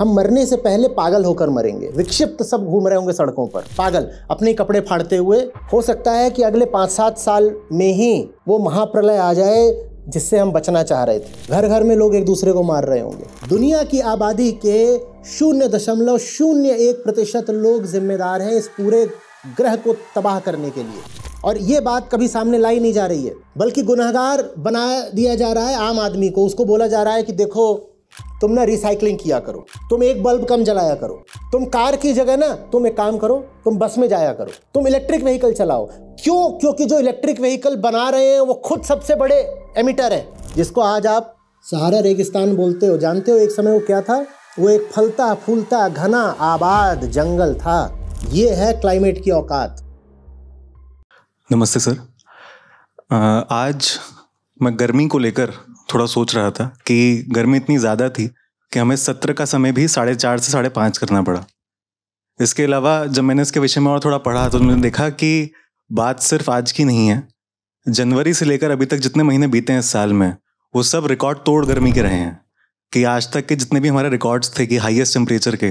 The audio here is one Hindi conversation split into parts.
हम मरने से पहले पागल होकर मरेंगे विक्षिप्त सब घूम रहे होंगे सड़कों पर पागल अपने कपड़े फाड़ते हुए हो सकता है कि अगले पाँच सात साल में ही वो महाप्रलय आ जाए जिससे हम बचना चाह रहे थे घर घर में लोग एक दूसरे को मार रहे होंगे दुनिया की आबादी के शून्य दशमलव शून्य एक प्रतिशत लोग जिम्मेदार हैं इस पूरे ग्रह को तबाह करने के लिए और ये बात कभी सामने लाई नहीं जा रही है बल्कि गुनहगार बना दिया जा रहा है आम आदमी को उसको बोला जा रहा है कि देखो तुम ना रिसाइकलिंग किया करो तुम एक बल्ब कम जलाया करो तुम कार की जगह ना तुम एक काम करो तुम बस में जाया करो तुम इलेक्ट्रिक व्हीकल चलाओ क्यों क्योंकि जो इलेक्ट्रिक व्हीकल बना रहे हैं वो खुद सबसे बड़े एमिटर है जिसको आज आप सहारा रेगिस्तान बोलते हो जानते हो एक समय वो क्या था वो एक फलता फूलता घना आबाद जंगल था ये है क्लाइमेट की औकात नमस्ते सर आज मैं गर्मी को लेकर थोड़ा सोच रहा था कि गर्मी इतनी ज़्यादा थी कि हमें सत्र का समय भी साढ़े चार से साढ़े पाँच करना पड़ा इसके अलावा जब मैंने इसके विषय में और थोड़ा पढ़ा तो मैंने देखा कि बात सिर्फ आज की नहीं है जनवरी से लेकर अभी तक जितने महीने बीते हैं इस साल में वो सब रिकॉर्ड तोड़ गर्मी के रहे हैं कि आज तक के जितने भी हमारे रिकॉर्ड्स थे कि हाइएस्ट टेम्परेचर के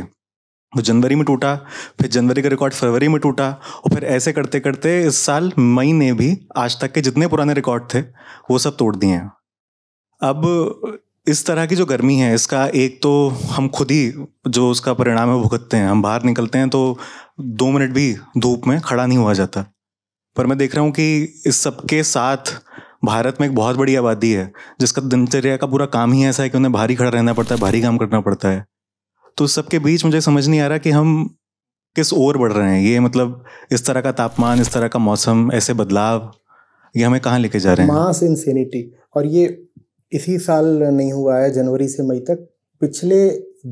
वो जनवरी में टूटा फिर जनवरी का रिकॉर्ड फरवरी में टूटा और फिर ऐसे करते करते इस साल मई ने भी आज तक के जितने पुराने रिकॉर्ड थे वो सब तोड़ दिए हैं अब इस तरह की जो गर्मी है इसका एक तो हम खुद ही जो उसका परिणाम है भुगतते हैं हम बाहर निकलते हैं तो दो मिनट भी धूप में खड़ा नहीं हुआ जाता पर मैं देख रहा हूँ कि इस सबके साथ भारत में एक बहुत बड़ी आबादी है जिसका दिनचर्या का पूरा काम ही ऐसा है कि उन्हें भारी खड़ा रहना पड़ता है भारी काम करना पड़ता है तो सबके बीच मुझे समझ नहीं आ रहा कि हम किस ओर बढ़ रहे हैं ये मतलब इस तरह का तापमान इस तरह का मौसम ऐसे बदलाव ये हमें कहाँ लेके जा रहे हैं मास इंसेनिटी और ये इसी साल नहीं हुआ है जनवरी से मई तक पिछले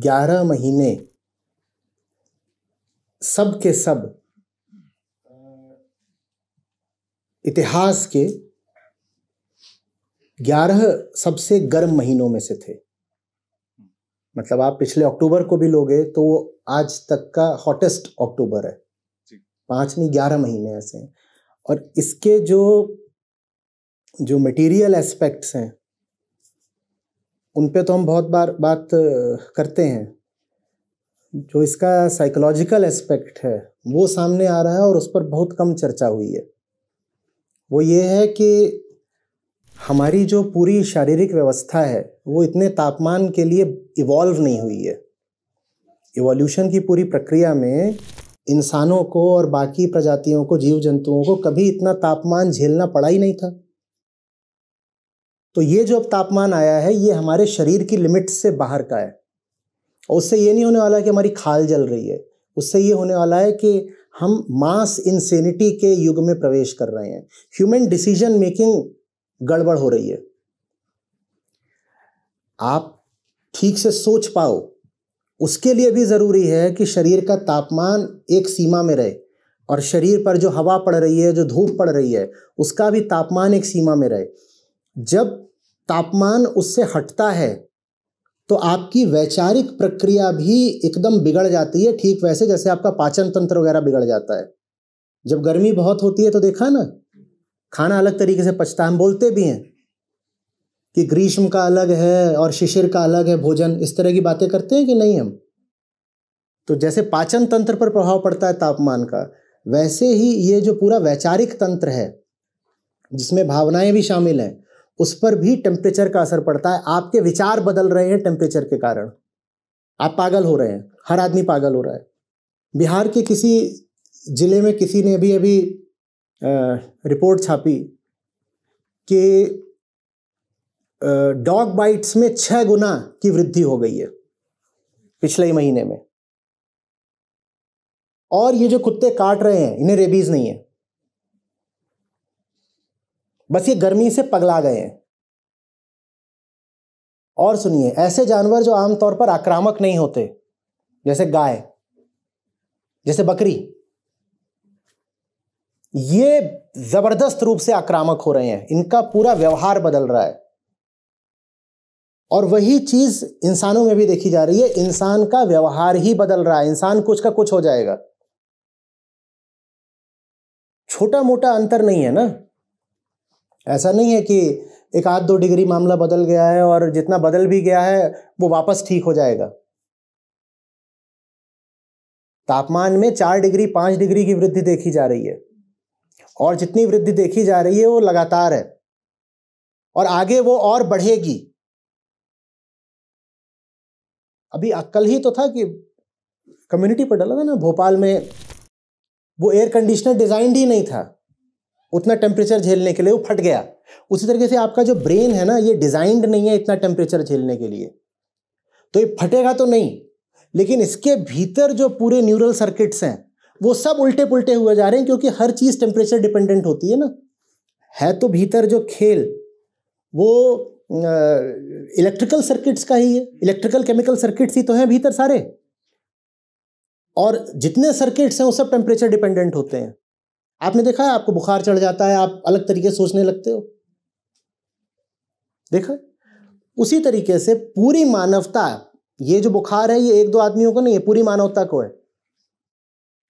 ग्यारह महीने सब के सब इतिहास के ग्यारह सबसे गर्म महीनों में से थे मतलब आप पिछले अक्टूबर को भी लोगे तो वो आज तक का हॉटेस्ट अक्टूबर है पांच नहीं ग्यारह महीने ऐसे हैं और इसके जो जो मटेरियल एस्पेक्ट्स हैं उन पे तो हम बहुत बार बात करते हैं जो इसका साइकोलॉजिकल एस्पेक्ट है वो सामने आ रहा है और उस पर बहुत कम चर्चा हुई है वो ये है कि हमारी जो पूरी शारीरिक व्यवस्था है वो इतने तापमान के लिए इवॉल्व नहीं हुई है इवोल्यूशन की पूरी प्रक्रिया में इंसानों को और बाकी प्रजातियों को जीव जंतुओं को कभी इतना तापमान झेलना पड़ा ही नहीं था तो ये जो अब तापमान आया है ये हमारे शरीर की लिमिट से बाहर का है और उससे ये नहीं होने वाला कि हमारी खाल जल रही है उससे ये होने वाला है कि हम मास इंसेनिटी के युग में प्रवेश कर रहे हैं ह्यूमन डिसीजन मेकिंग गड़बड़ हो रही है आप ठीक से सोच पाओ उसके लिए भी ज़रूरी है कि शरीर का तापमान एक सीमा में रहे और शरीर पर जो हवा पड़ रही है जो धूप पड़ रही है उसका भी तापमान एक सीमा में रहे जब तापमान उससे हटता है तो आपकी वैचारिक प्रक्रिया भी एकदम बिगड़ जाती है ठीक वैसे जैसे आपका पाचन तंत्र वगैरह बिगड़ जाता है जब गर्मी बहुत होती है तो देखा ना खाना अलग तरीके से पचता है हम बोलते भी हैं कि ग्रीष्म का अलग है और शिशिर का अलग है भोजन इस तरह की बातें करते हैं कि नहीं हम तो जैसे पाचन तंत्र पर प्रभाव पड़ता है तापमान का वैसे ही ये जो पूरा वैचारिक तंत्र है जिसमें भावनाएं भी शामिल हैं उस पर भी टेम्परेचर का असर पड़ता है आपके विचार बदल रहे हैं टेम्परेचर के कारण आप पागल हो रहे हैं हर आदमी पागल हो रहा है बिहार के किसी ज़िले में किसी ने अभी अभी रिपोर्ट छापी कि डॉग बाइट्स में छह गुना की वृद्धि हो गई है पिछले ही महीने में और ये जो कुत्ते काट रहे हैं इन्हें रेबीज़ नहीं है बस ये गर्मी से पगला गए हैं और सुनिए ऐसे जानवर जो आमतौर पर आक्रामक नहीं होते जैसे गाय जैसे बकरी ये जबरदस्त रूप से आक्रामक हो रहे हैं इनका पूरा व्यवहार बदल रहा है और वही चीज इंसानों में भी देखी जा रही है इंसान का व्यवहार ही बदल रहा है इंसान कुछ का कुछ हो जाएगा छोटा मोटा अंतर नहीं है ना ऐसा नहीं है कि एक आध दो डिग्री मामला बदल गया है और जितना बदल भी गया है वो वापस ठीक हो जाएगा तापमान में चार डिग्री पांच डिग्री की वृद्धि देखी जा रही है और जितनी वृद्धि देखी जा रही है वो लगातार है और आगे वो और बढ़ेगी अभी कल ही तो था कि कम्युनिटी पर डाला था ना भोपाल में वो एयर कंडीशनर डिजाइंड ही नहीं था उतना टेम्परेचर झेलने के लिए वो फट गया उसी तरीके से आपका जो ब्रेन है ना ये डिजाइंड नहीं है इतना टेम्परेचर झेलने के लिए तो ये फटेगा तो नहीं लेकिन इसके भीतर जो पूरे न्यूरल सर्किट्स हैं वो सब उल्टे पुलटे हुए जा रहे हैं क्योंकि हर चीज़ टेम्परेचर डिपेंडेंट होती है ना है तो भीतर जो खेल वो इलेक्ट्रिकल सर्किट्स का ही है इलेक्ट्रिकल केमिकल सर्किट्स ही तो हैं भीतर सारे और जितने सर्किट्स हैं वो सब टेम्परेचर डिपेंडेंट होते हैं आपने देखा है आपको बुखार चढ़ जाता है आप अलग तरीके सोचने लगते हो देखा उसी तरीके से पूरी मानवता ये जो बुखार है ये एक दो आदमियों को नहीं है पूरी मानवता को है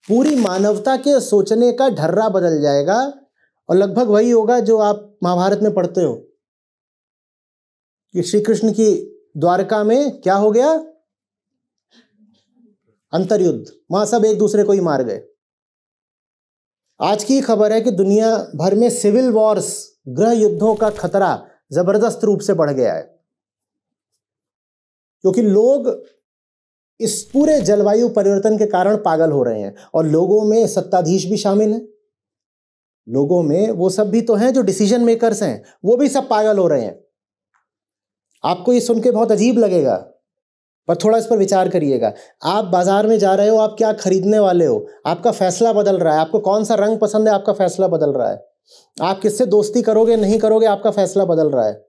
पूरी मानवता के सोचने का ढर्रा बदल जाएगा और लगभग वही होगा जो आप महाभारत में पढ़ते हो कि श्री कृष्ण की द्वारका में क्या हो गया अंतर्युद्ध वहां सब एक दूसरे को ही मार गए आज की खबर है कि दुनिया भर में सिविल वॉर्स ग्रह युद्धों का खतरा जबरदस्त रूप से बढ़ गया है क्योंकि लोग इस पूरे जलवायु परिवर्तन के कारण पागल हो रहे हैं और लोगों में सत्ताधीश भी शामिल हैं लोगों में वो सब भी तो हैं जो डिसीजन मेकर्स हैं वो भी सब पागल हो रहे हैं आपको ये सुन के बहुत अजीब लगेगा पर थोड़ा इस पर विचार करिएगा आप बाज़ार में जा रहे हो आप क्या खरीदने वाले हो आपका फैसला बदल रहा है आपको कौन सा रंग पसंद है आपका फैसला बदल रहा है आप किससे दोस्ती करोगे नहीं करोगे आपका फैसला बदल रहा है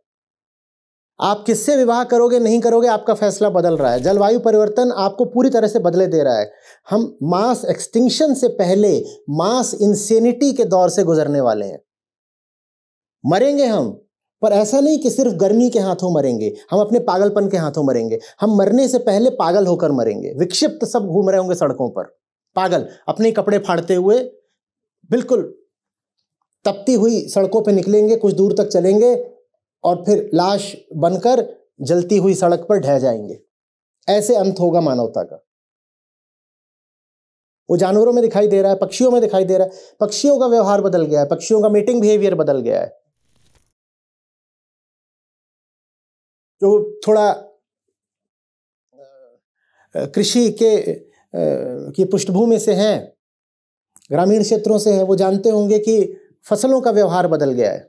आप किससे विवाह करोगे नहीं करोगे आपका फैसला बदल रहा है जलवायु परिवर्तन आपको पूरी तरह से बदले दे रहा है हम मास एक्सटिंक्शन से पहले मास इंसेनिटी के दौर से गुजरने वाले हैं मरेंगे हम पर ऐसा नहीं कि सिर्फ गर्मी के हाथों मरेंगे हम अपने पागलपन के हाथों मरेंगे हम मरने से पहले पागल होकर मरेंगे विक्षिप्त सब घूम रहे होंगे सड़कों पर पागल अपने कपड़े फाड़ते हुए बिल्कुल तपती हुई सड़कों पर निकलेंगे कुछ दूर तक चलेंगे और फिर लाश बनकर जलती हुई सड़क पर ढह जाएंगे ऐसे अंत होगा मानवता का वो जानवरों में दिखाई दे रहा है पक्षियों में दिखाई दे रहा है पक्षियों का व्यवहार बदल गया है पक्षियों का मीटिंग बिहेवियर बदल गया है जो थोड़ा कृषि के की पृष्ठभूमि से हैं ग्रामीण क्षेत्रों से हैं वो जानते होंगे कि फसलों का व्यवहार बदल गया है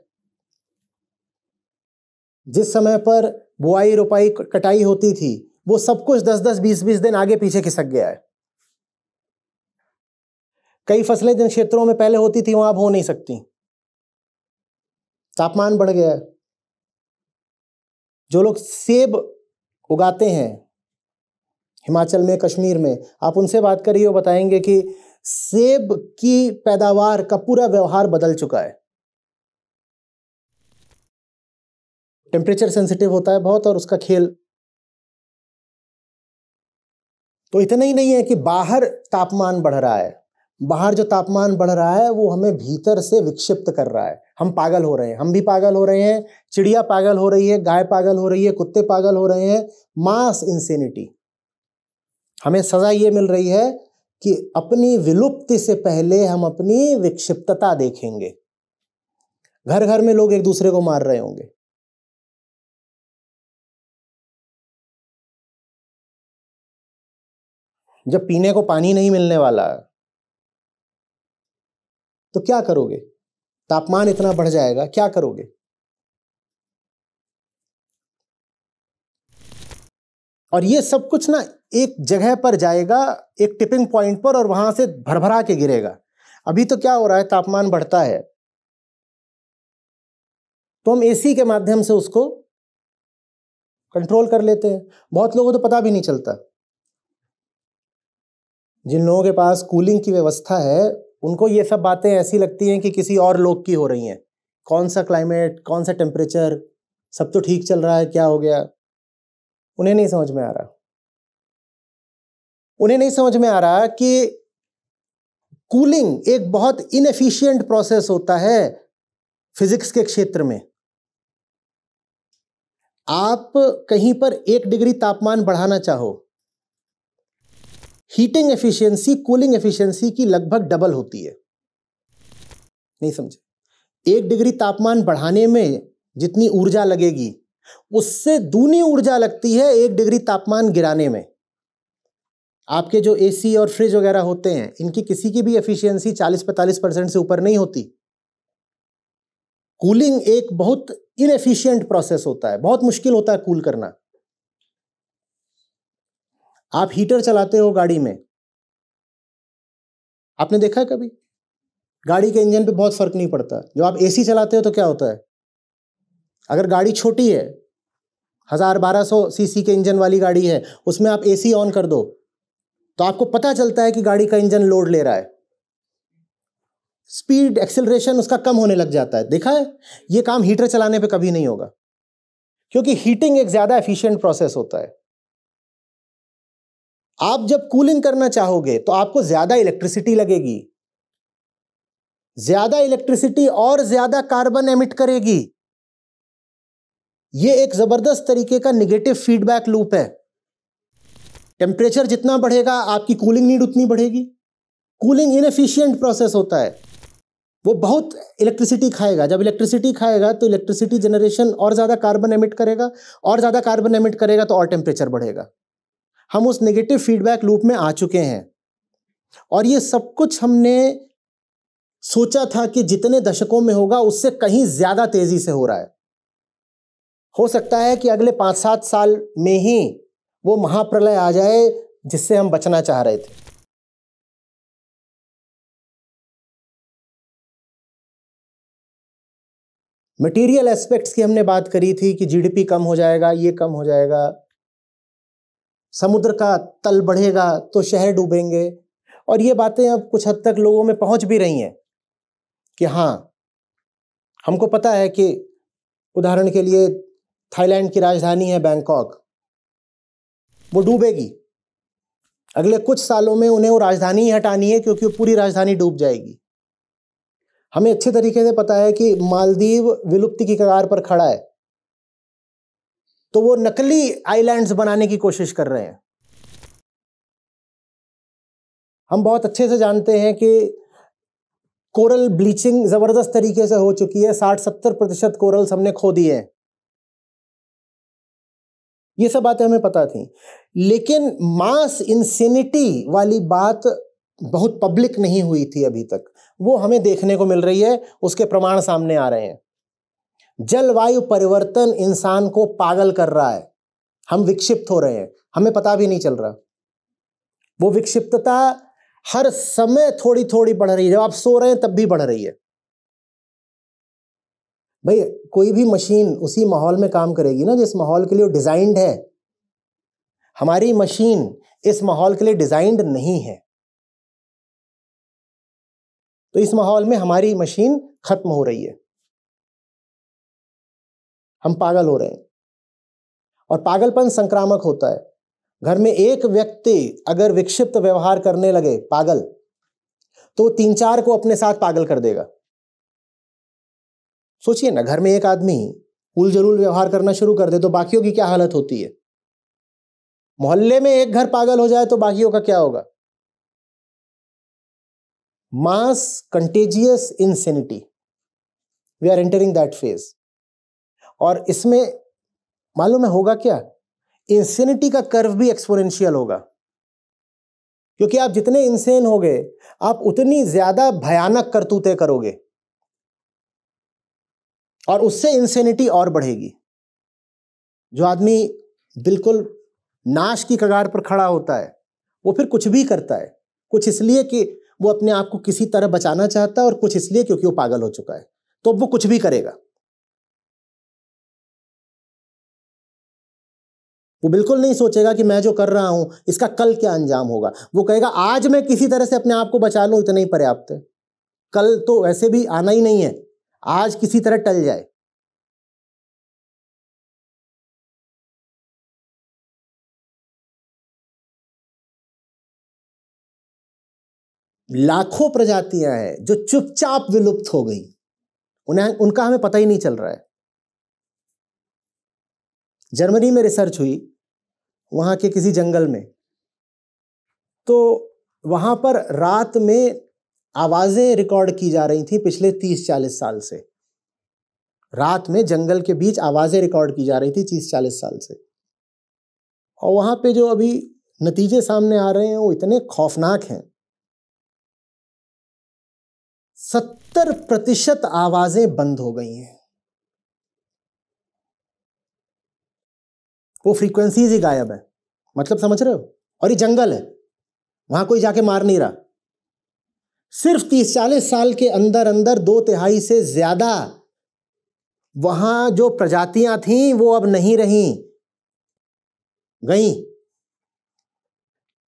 जिस समय पर बुआई रोपाई कटाई होती थी वो सब कुछ दस दस बीस बीस दिन आगे पीछे खिसक गया है कई फसलें जिन क्षेत्रों में पहले होती थी वहां अब हो नहीं सकती तापमान बढ़ गया है जो लोग सेब उगाते हैं हिमाचल में कश्मीर में आप उनसे बात करिए वो बताएंगे कि सेब की पैदावार का पूरा व्यवहार बदल चुका है टेम्परेचर सेंसिटिव होता है बहुत और उसका खेल तो इतना ही नहीं है कि बाहर तापमान बढ़ रहा है बाहर जो तापमान बढ़ रहा है वो हमें भीतर से विक्षिप्त कर रहा है हम पागल हो रहे हैं हम भी पागल हो रहे हैं चिड़िया पागल हो रही है गाय पागल हो रही है कुत्ते पागल हो रहे हैं मास इंसेनिटी हमें सजा ये मिल रही है कि अपनी विलुप्ति से पहले हम अपनी विक्षिप्तता देखेंगे घर घर में लोग एक दूसरे को मार रहे होंगे जब पीने को पानी नहीं मिलने वाला है तो क्या करोगे तापमान इतना बढ़ जाएगा क्या करोगे और ये सब कुछ ना एक जगह पर जाएगा एक टिपिंग पॉइंट पर और वहां से भरभरा के गिरेगा अभी तो क्या हो रहा है तापमान बढ़ता है तो हम एसी के माध्यम से उसको कंट्रोल कर लेते हैं बहुत लोगों को तो पता भी नहीं चलता जिन लोगों के पास कूलिंग की व्यवस्था है उनको ये सब बातें ऐसी लगती हैं कि किसी और लोग की हो रही हैं कौन सा क्लाइमेट कौन सा टेम्परेचर सब तो ठीक चल रहा है क्या हो गया उन्हें नहीं समझ में आ रहा उन्हें नहीं समझ में आ रहा कि कूलिंग एक बहुत इनएफिशिएंट प्रोसेस होता है फिजिक्स के क्षेत्र में आप कहीं पर एक डिग्री तापमान बढ़ाना चाहो हीटिंग एफिशिएंसी कूलिंग एफिशिएंसी की लगभग डबल होती है नहीं समझे एक डिग्री तापमान बढ़ाने में जितनी ऊर्जा लगेगी उससे दूनी ऊर्जा लगती है एक डिग्री तापमान गिराने में आपके जो एसी और फ्रिज वगैरह होते हैं इनकी किसी की भी एफिशिएंसी 40-45 परसेंट से ऊपर नहीं होती कूलिंग एक बहुत इनएफिशिएंट प्रोसेस होता है बहुत मुश्किल होता है कूल करना आप हीटर चलाते हो गाड़ी में आपने देखा है कभी गाड़ी के इंजन पे बहुत फर्क नहीं पड़ता जब आप एसी चलाते हो तो क्या होता है अगर गाड़ी छोटी है हज़ार बारह सौ सीसी के इंजन वाली गाड़ी है उसमें आप एसी ऑन कर दो तो आपको पता चलता है कि गाड़ी का इंजन लोड ले रहा है स्पीड एक्सेलरेशन उसका कम होने लग जाता है देखा है ये काम हीटर चलाने पे कभी नहीं होगा क्योंकि हीटिंग एक ज़्यादा एफिशिएंट प्रोसेस होता है आप जब कूलिंग करना चाहोगे तो आपको ज़्यादा इलेक्ट्रिसिटी लगेगी ज़्यादा इलेक्ट्रिसिटी और ज़्यादा कार्बन एमिट करेगी ये एक ज़बरदस्त तरीके का निगेटिव फीडबैक लूप है टेम्परेचर जितना बढ़ेगा आपकी कूलिंग नीड उतनी बढ़ेगी कूलिंग इनफिशियंट प्रोसेस होता है वो बहुत इलेक्ट्रिसिटी खाएगा जब इलेक्ट्रिसिटी खाएगा तो इलेक्ट्रिसिटी जनरेशन और ज़्यादा कार्बन एमिट करेगा और ज़्यादा कार्बन एमिट करेगा तो और टेम्परेचर बढ़ेगा हम उस नेगेटिव फीडबैक लूप में आ चुके हैं और ये सब कुछ हमने सोचा था कि जितने दशकों में होगा उससे कहीं ज़्यादा तेज़ी से हो रहा है हो सकता है कि अगले पांच सात साल में ही वो महाप्रलय आ जाए जिससे हम बचना चाह रहे थे मटेरियल एस्पेक्ट्स की हमने बात करी थी कि जीडीपी कम हो जाएगा ये कम हो जाएगा समुद्र का तल बढ़ेगा तो शहर डूबेंगे और ये बातें अब कुछ हद तक लोगों में पहुंच भी रही हैं कि हाँ हमको पता है कि उदाहरण के लिए थाईलैंड की राजधानी है बैंकॉक वो डूबेगी अगले कुछ सालों में उन्हें वो राजधानी ही हटानी है क्योंकि वो पूरी राजधानी डूब जाएगी हमें अच्छे तरीके से पता है कि मालदीव विलुप्ति की कगार पर खड़ा है तो वो नकली आइलैंड्स बनाने की कोशिश कर रहे हैं हम बहुत अच्छे से जानते हैं कि कोरल ब्लीचिंग ज़बरदस्त तरीके से हो चुकी है साठ सत्तर प्रतिशत कोरल्स हमने खो दिए हैं ये सब बातें हमें पता थी लेकिन मास इंसिनिटी वाली बात बहुत पब्लिक नहीं हुई थी अभी तक वो हमें देखने को मिल रही है उसके प्रमाण सामने आ रहे हैं जलवायु परिवर्तन इंसान को पागल कर रहा है हम विक्षिप्त हो रहे हैं हमें पता भी नहीं चल रहा वो विक्षिप्तता हर समय थोड़ी थोड़ी बढ़ रही है जब आप सो रहे हैं तब भी बढ़ रही है भाई कोई भी मशीन उसी माहौल में काम करेगी ना जिस माहौल के लिए डिजाइंड है हमारी मशीन इस माहौल के लिए डिजाइंड नहीं है तो इस माहौल में हमारी मशीन खत्म हो रही है हम पागल हो रहे हैं और पागलपन संक्रामक होता है घर में एक व्यक्ति अगर विक्षिप्त व्यवहार करने लगे पागल तो तीन चार को अपने साथ पागल कर देगा सोचिए ना घर में एक आदमी उल जरूर व्यवहार करना शुरू कर दे तो बाकियों की क्या हालत होती है मोहल्ले में एक घर पागल हो जाए तो बाकियों का क्या होगा mass contagious insanity we are entering that phase और इसमें मालूम है होगा क्या इंसेनिटी का कर्व भी एक्सपोनेंशियल होगा क्योंकि आप जितने इंसेन हो गए आप उतनी ज्यादा भयानक करतूतें करोगे और उससे इंसेनिटी और बढ़ेगी जो आदमी बिल्कुल नाश की कगार पर खड़ा होता है वो फिर कुछ भी करता है कुछ इसलिए कि वो अपने आप को किसी तरह बचाना चाहता है और कुछ इसलिए क्योंकि वो पागल हो चुका है तो अब वो कुछ भी करेगा वो बिल्कुल नहीं सोचेगा कि मैं जो कर रहा हूं इसका कल क्या अंजाम होगा वो कहेगा आज मैं किसी तरह से अपने आप को बचा लूं इतना ही पर्याप्त है कल तो वैसे भी आना ही नहीं है आज किसी तरह टल जाए लाखों प्रजातियां हैं जो चुपचाप विलुप्त हो गई उन्हें उनका हमें पता ही नहीं चल रहा है जर्मनी में रिसर्च हुई वहाँ के किसी जंगल में तो वहाँ पर रात में आवाज़ें रिकॉर्ड की जा रही थी पिछले तीस चालीस साल से रात में जंगल के बीच आवाज़ें रिकॉर्ड की जा रही थी तीस चालीस साल से और वहाँ पे जो अभी नतीजे सामने आ रहे हैं वो इतने खौफनाक हैं सत्तर प्रतिशत आवाज़ें बंद हो गई हैं वो फ्रीक्वेंसीज ही गायब है मतलब समझ रहे हो और ये जंगल है वहां कोई जाके मार नहीं रहा सिर्फ तीस चालीस साल के अंदर अंदर दो तिहाई से ज्यादा वहां जो प्रजातियां थी वो अब नहीं रही गई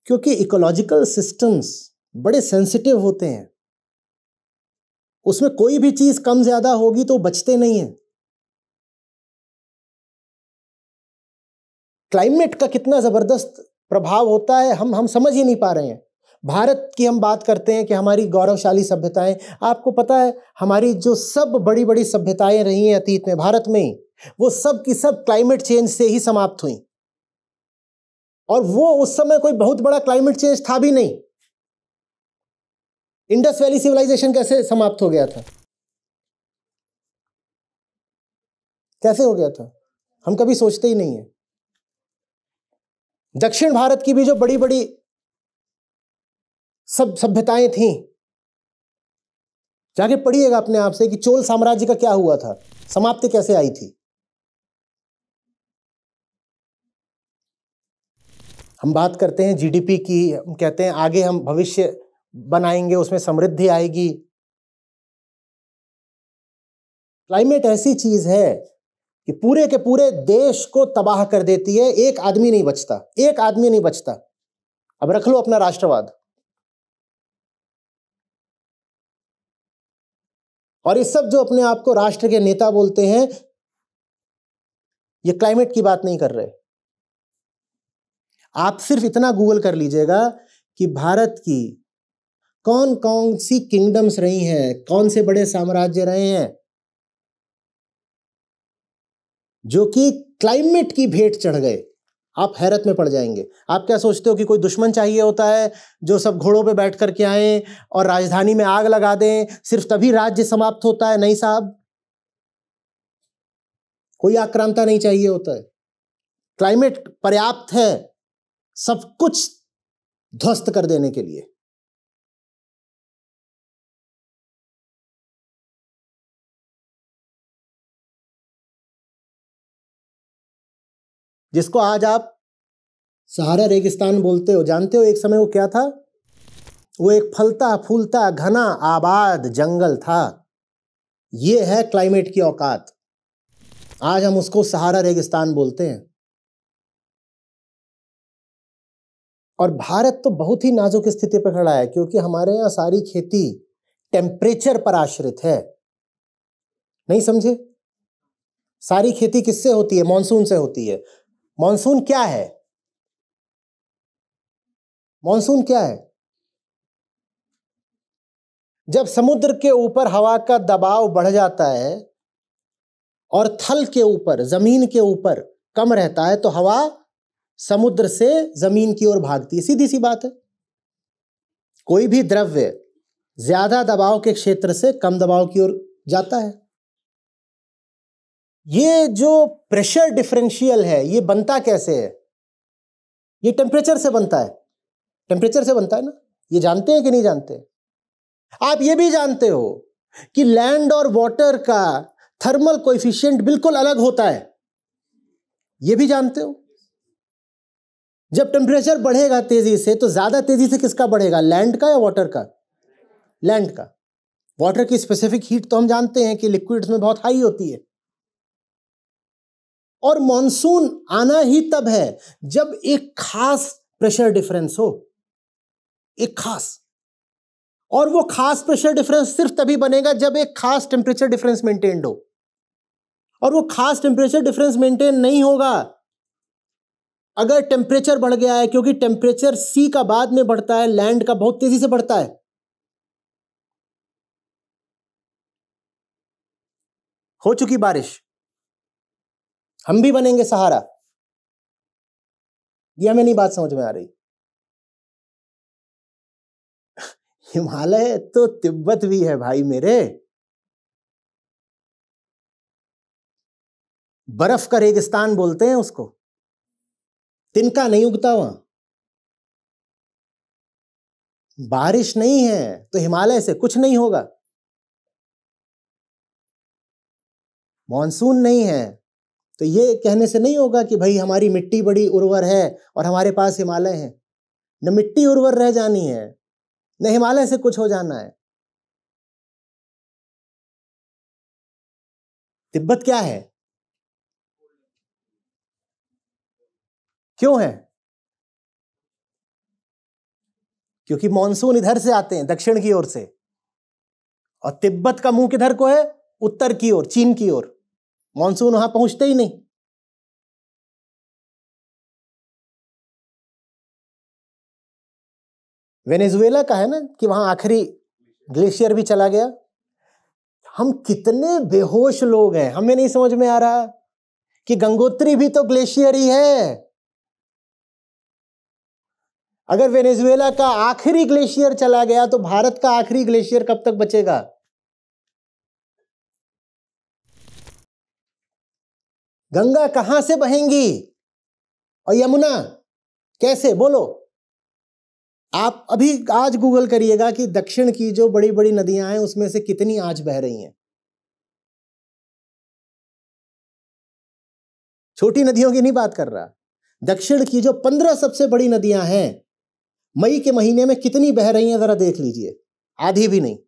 क्योंकि इकोलॉजिकल सिस्टम्स बड़े सेंसिटिव होते हैं उसमें कोई भी चीज कम ज्यादा होगी तो बचते नहीं है क्लाइमेट का कितना ज़बरदस्त प्रभाव होता है हम हम समझ ही नहीं पा रहे हैं भारत की हम बात करते हैं कि हमारी गौरवशाली सभ्यताएं आपको पता है हमारी जो सब बड़ी बड़ी सभ्यताएं रही हैं अतीत में भारत में ही वो सब की सब क्लाइमेट चेंज से ही समाप्त हुई और वो उस समय कोई बहुत बड़ा क्लाइमेट चेंज था भी नहीं इंडस वैली सिविलाइजेशन कैसे समाप्त हो गया था कैसे हो गया था हम कभी सोचते ही नहीं है दक्षिण भारत की भी जो बड़ी बड़ी सब सभ्यताएं थी जाके पढ़िएगा अपने आप से कि चोल साम्राज्य का क्या हुआ था समाप्ति कैसे आई थी हम बात करते हैं जीडीपी की हम कहते हैं आगे हम भविष्य बनाएंगे उसमें समृद्धि आएगी क्लाइमेट ऐसी चीज है कि पूरे के पूरे देश को तबाह कर देती है एक आदमी नहीं बचता एक आदमी नहीं बचता अब रख लो अपना राष्ट्रवाद और ये सब जो अपने आप को राष्ट्र के नेता बोलते हैं ये क्लाइमेट की बात नहीं कर रहे आप सिर्फ इतना गूगल कर लीजिएगा कि भारत की कौन कौन सी किंगडम्स रही हैं कौन से बड़े साम्राज्य रहे हैं जो कि क्लाइमेट की भेंट चढ़ गए आप हैरत में पड़ जाएंगे आप क्या सोचते हो कि कोई दुश्मन चाहिए होता है जो सब घोड़ों पे बैठ करके आए और राजधानी में आग लगा दें सिर्फ तभी राज्य समाप्त होता है नहीं साहब कोई आक्रांता नहीं चाहिए होता है क्लाइमेट पर्याप्त है सब कुछ ध्वस्त कर देने के लिए जिसको आज आप सहारा रेगिस्तान बोलते हो जानते हो एक समय वो क्या था वो एक फलता फूलता घना आबाद जंगल था ये है क्लाइमेट की औकात आज हम उसको सहारा रेगिस्तान बोलते हैं और भारत तो बहुत ही नाजुक स्थिति पर खड़ा है क्योंकि हमारे यहाँ सारी खेती टेम्परेचर पर आश्रित है नहीं समझे सारी खेती किससे होती है मानसून से होती है मानसून क्या है मानसून क्या है जब समुद्र के ऊपर हवा का दबाव बढ़ जाता है और थल के ऊपर जमीन के ऊपर कम रहता है तो हवा समुद्र से जमीन की ओर भागती है सीधी सी बात है कोई भी द्रव्य ज्यादा दबाव के क्षेत्र से कम दबाव की ओर जाता है ये जो प्रेशर डिफरेंशियल है ये बनता कैसे है ये टेम्परेचर से बनता है टेम्परेचर से बनता है ना ये जानते हैं कि नहीं जानते आप ये भी जानते हो कि लैंड और वाटर का थर्मल कोएफिशिएंट बिल्कुल अलग होता है ये भी जानते हो जब टेम्परेचर बढ़ेगा तेजी से तो ज्यादा तेजी से किसका बढ़ेगा लैंड का या वाटर का लैंड का वाटर की स्पेसिफिक हीट तो हम जानते हैं कि लिक्विड्स में बहुत हाई होती है और मॉनसून आना ही तब है जब एक खास प्रेशर डिफरेंस हो एक खास और वो खास प्रेशर डिफरेंस सिर्फ तभी बनेगा जब एक खास टेम्परेचर डिफरेंस मेंटेन्ड हो और वो खास टेम्परेचर डिफरेंस मेंटेन नहीं होगा अगर टेम्परेचर बढ़ गया है क्योंकि टेम्परेचर सी का बाद में बढ़ता है लैंड का बहुत तेजी से बढ़ता है हो चुकी बारिश हम भी बनेंगे सहारा यह हमें नहीं बात समझ में आ रही हिमालय तो तिब्बत भी है भाई मेरे बर्फ का रेगिस्तान बोलते हैं उसको तिनका नहीं उगता वहां बारिश नहीं है तो हिमालय से कुछ नहीं होगा मॉनसून नहीं है तो ये कहने से नहीं होगा कि भाई हमारी मिट्टी बड़ी उर्वर है और हमारे पास हिमालय है न मिट्टी उर्वर रह जानी है न हिमालय से कुछ हो जाना है तिब्बत क्या है क्यों है क्योंकि मानसून इधर से आते हैं दक्षिण की ओर से और तिब्बत का मुंह किधर को है उत्तर की ओर चीन की ओर मानसून वहां पहुंचते ही नहीं वेनेजुएला का है ना कि वहां आखिरी ग्लेशियर भी चला गया हम कितने बेहोश लोग हैं हमें नहीं समझ में आ रहा कि गंगोत्री भी तो ग्लेशियर ही है अगर वेनेजुएला का आखिरी ग्लेशियर चला गया तो भारत का आखिरी ग्लेशियर कब तक बचेगा गंगा कहां से बहेंगी और यमुना कैसे बोलो आप अभी आज गूगल करिएगा कि दक्षिण की जो बड़ी बड़ी नदियां हैं उसमें से कितनी आज बह रही हैं छोटी नदियों की नहीं बात कर रहा दक्षिण की जो पंद्रह सबसे बड़ी नदियां हैं मई के महीने में कितनी बह रही हैं जरा देख लीजिए आधी भी नहीं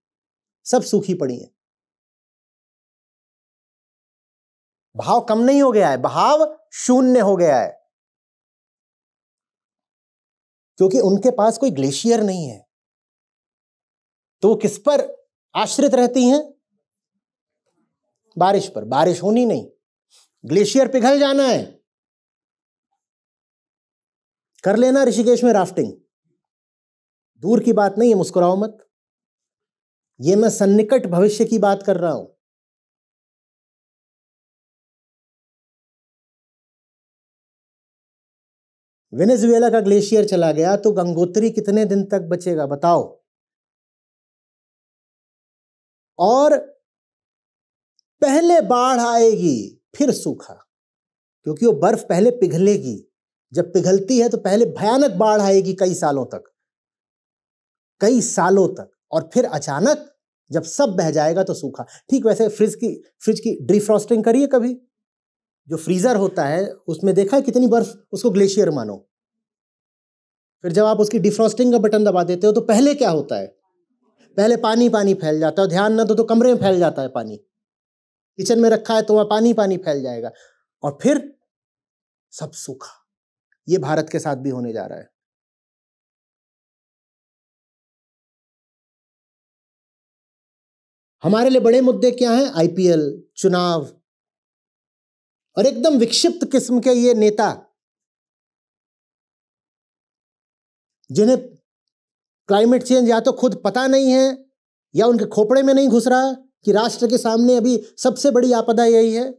सब सूखी पड़ी हैं भाव कम नहीं हो गया है भाव शून्य हो गया है क्योंकि उनके पास कोई ग्लेशियर नहीं है तो वो किस पर आश्रित रहती हैं बारिश पर बारिश होनी नहीं ग्लेशियर पिघल जाना है कर लेना ऋषिकेश में राफ्टिंग दूर की बात नहीं है मुस्कुराओ मत ये मैं सन्निकट भविष्य की बात कर रहा हूं वेनेजुएला का ग्लेशियर चला गया तो गंगोत्री कितने दिन तक बचेगा बताओ और पहले बाढ़ आएगी फिर सूखा क्योंकि वो बर्फ पहले पिघलेगी जब पिघलती है तो पहले भयानक बाढ़ आएगी कई सालों तक कई सालों तक और फिर अचानक जब सब बह जाएगा तो सूखा ठीक वैसे फ्रिज की फ्रिज की डिफ्रॉस्टिंग करिए कभी जो फ्रीज़र होता है उसमें देखा है कितनी बर्फ़ उसको ग्लेशियर मानो फिर जब आप उसकी डिफ्रॉस्टिंग का बटन दबा देते हो तो पहले क्या होता है पहले पानी पानी फैल जाता है ध्यान ना दो तो कमरे में फैल जाता है पानी किचन में रखा है तो वहां पानी पानी फैल जाएगा और फिर सब सूखा ये भारत के साथ भी होने जा रहा है हमारे लिए बड़े मुद्दे क्या हैं आईपीएल चुनाव और एकदम विक्षिप्त किस्म के ये नेता जिन्हें क्लाइमेट चेंज या तो खुद पता नहीं है या उनके खोपड़े में नहीं घुस रहा कि राष्ट्र के सामने अभी सबसे बड़ी आपदा यही है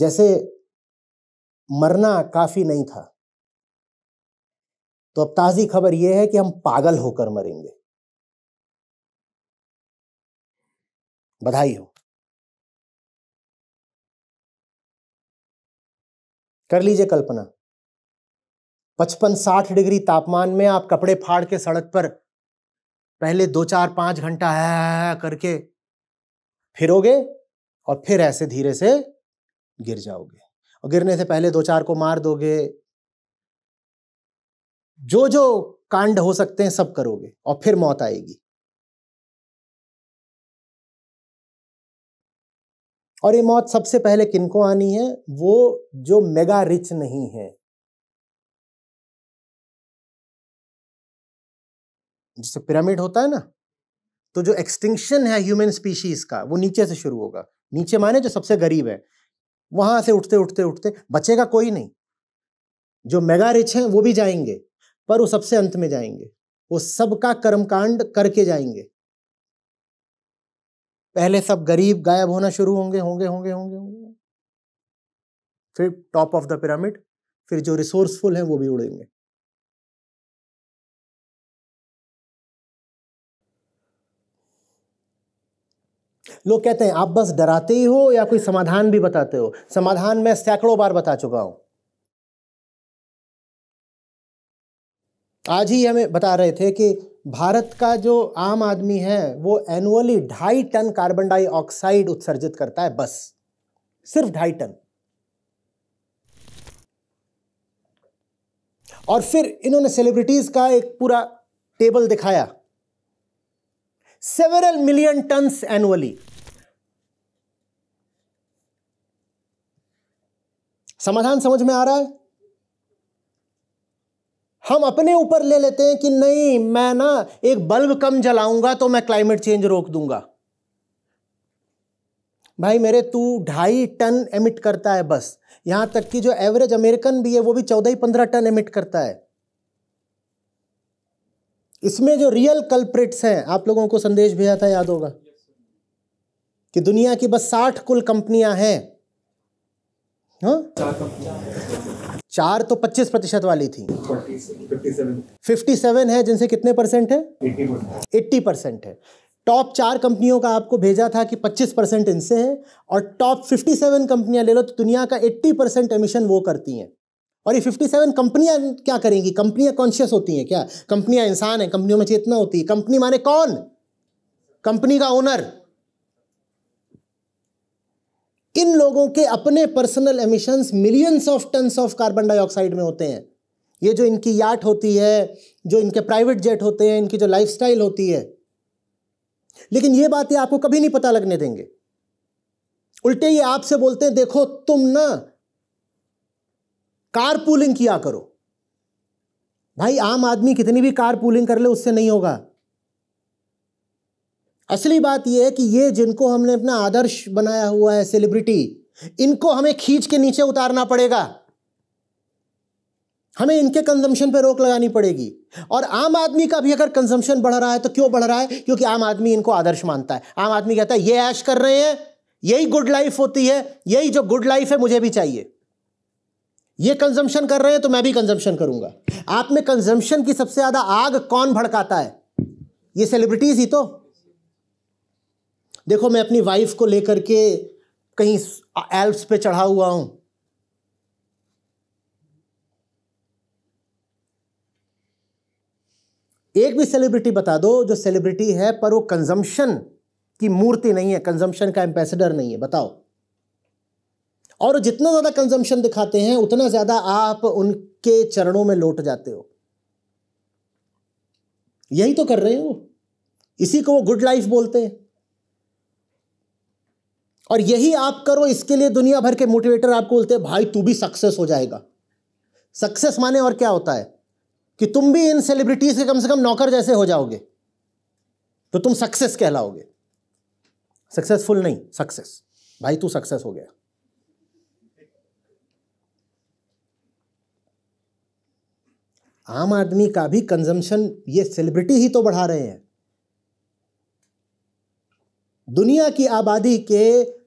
जैसे मरना काफी नहीं था तो अब ताज़ी खबर यह है कि हम पागल होकर मरेंगे बधाई हो कर लीजिए कल्पना पचपन साठ डिग्री तापमान में आप कपड़े फाड़ के सड़क पर पहले दो चार पांच घंटा है करके फिरोगे और फिर ऐसे धीरे से गिर जाओगे और गिरने से पहले दो चार को मार दोगे जो जो कांड हो सकते हैं सब करोगे और फिर मौत आएगी और ये मौत सबसे पहले किनको आनी है वो जो मेगा रिच नहीं है जैसे पिरामिड होता है ना तो जो एक्सटिंक्शन है ह्यूमन स्पीशीज का वो नीचे से शुरू होगा नीचे माने जो सबसे गरीब है वहां से उठते उठते उठते बचेगा कोई नहीं जो मेगा रिच है वो भी जाएंगे पर वो सबसे अंत में जाएंगे वो सबका कर्मकांड करके जाएंगे पहले सब गरीब गायब होना शुरू होंगे होंगे होंगे होंगे होंगे फिर टॉप ऑफ द पिरामिड फिर जो रिसोर्सफुल हैं वो भी उड़ेंगे लोग कहते हैं आप बस डराते ही हो या कोई समाधान भी बताते हो समाधान मैं सैकड़ों बार बता चुका हूं आज ही हमें बता रहे थे कि भारत का जो आम आदमी है वो एनुअली ढाई टन कार्बन डाइऑक्साइड उत्सर्जित करता है बस सिर्फ ढाई टन और फिर इन्होंने सेलिब्रिटीज का एक पूरा टेबल दिखाया सेवरल मिलियन टन्स एनुअली समाधान समझ में आ रहा है हम अपने ऊपर ले लेते हैं कि नहीं मैं ना एक बल्ब कम जलाऊंगा तो मैं क्लाइमेट चेंज रोक दूंगा भाई मेरे तू ढाई टन एमिट करता है बस यहां तक कि जो एवरेज अमेरिकन भी है वो भी चौदह ही पंद्रह टन एमिट करता है इसमें जो रियल कल्प्रिट्स हैं आप लोगों को संदेश भेजा था याद होगा कि दुनिया की बस साठ कुल कंपनियां हैं हाँ चार तो 25 प्रतिशत वाली थी 47. 57 है जिनसे कितने परसेंट है 80 परसेंट है टॉप चार कंपनियों का आपको भेजा था कि 25 परसेंट इनसे है और टॉप 57 कंपनियां ले लो तो दुनिया का 80 परसेंट एमिशन वो करती हैं और ये 57 कंपनियां क्या करेंगी कंपनियां कॉन्शियस होती हैं क्या कंपनियां इंसान हैं कंपनियों में चेतना होती है कंपनी माने कौन कंपनी का ओनर इन लोगों के अपने personal emissions millions of tons of carbon dioxide में होते हैं ये जो इनकी याट होती है जो इनके प्राइवेट जेट होते हैं इनकी जो लाइफस्टाइल होती है लेकिन ये बातें आपको कभी नहीं पता लगने देंगे उल्टे ये आपसे बोलते हैं देखो तुम ना कार पूलिंग किया करो भाई आम आदमी कितनी भी कार पूलिंग कर ले उससे नहीं होगा असली बात यह है कि ये जिनको हमने अपना आदर्श बनाया हुआ है सेलिब्रिटी इनको हमें खींच के नीचे उतारना पड़ेगा हमें इनके कंजम्पशन पे रोक लगानी पड़ेगी और आम आदमी का भी अगर कंजम्पशन बढ़ रहा है तो क्यों बढ़ रहा है क्योंकि आम आदमी इनको आदर्श मानता है आम आदमी कहता है ये ऐश कर रहे हैं यही गुड लाइफ होती है यही जो गुड लाइफ है मुझे भी चाहिए ये कंजम्पशन कर रहे हैं तो मैं भी कंजम्पशन करूंगा आप में कंजम्पशन की सबसे ज्यादा आग कौन भड़काता है ये सेलिब्रिटीज ही तो देखो मैं अपनी वाइफ को लेकर के कहीं एल्प्स पे चढ़ा हुआ हूं एक भी सेलिब्रिटी बता दो जो सेलिब्रिटी है पर वो कंजम्पशन की मूर्ति नहीं है कंजम्पशन का एम्बेसडर नहीं है बताओ और जितना ज़्यादा कंजम्पशन दिखाते हैं उतना ज़्यादा आप उनके चरणों में लौट जाते हो यही तो कर रहे हो इसी को वो गुड लाइफ बोलते हैं और यही आप करो इसके लिए दुनिया भर के मोटिवेटर आपको बोलते हैं भाई तू भी सक्सेस हो जाएगा सक्सेस माने और क्या होता है कि तुम भी इन सेलिब्रिटीज के कम से कम नौकर जैसे हो जाओगे तो तुम सक्सेस कहलाओगे सक्सेसफुल नहीं सक्सेस भाई तू सक्सेस हो गया आम आदमी का भी कंजम्पशन ये सेलिब्रिटी ही तो बढ़ा रहे हैं दुनिया की आबादी के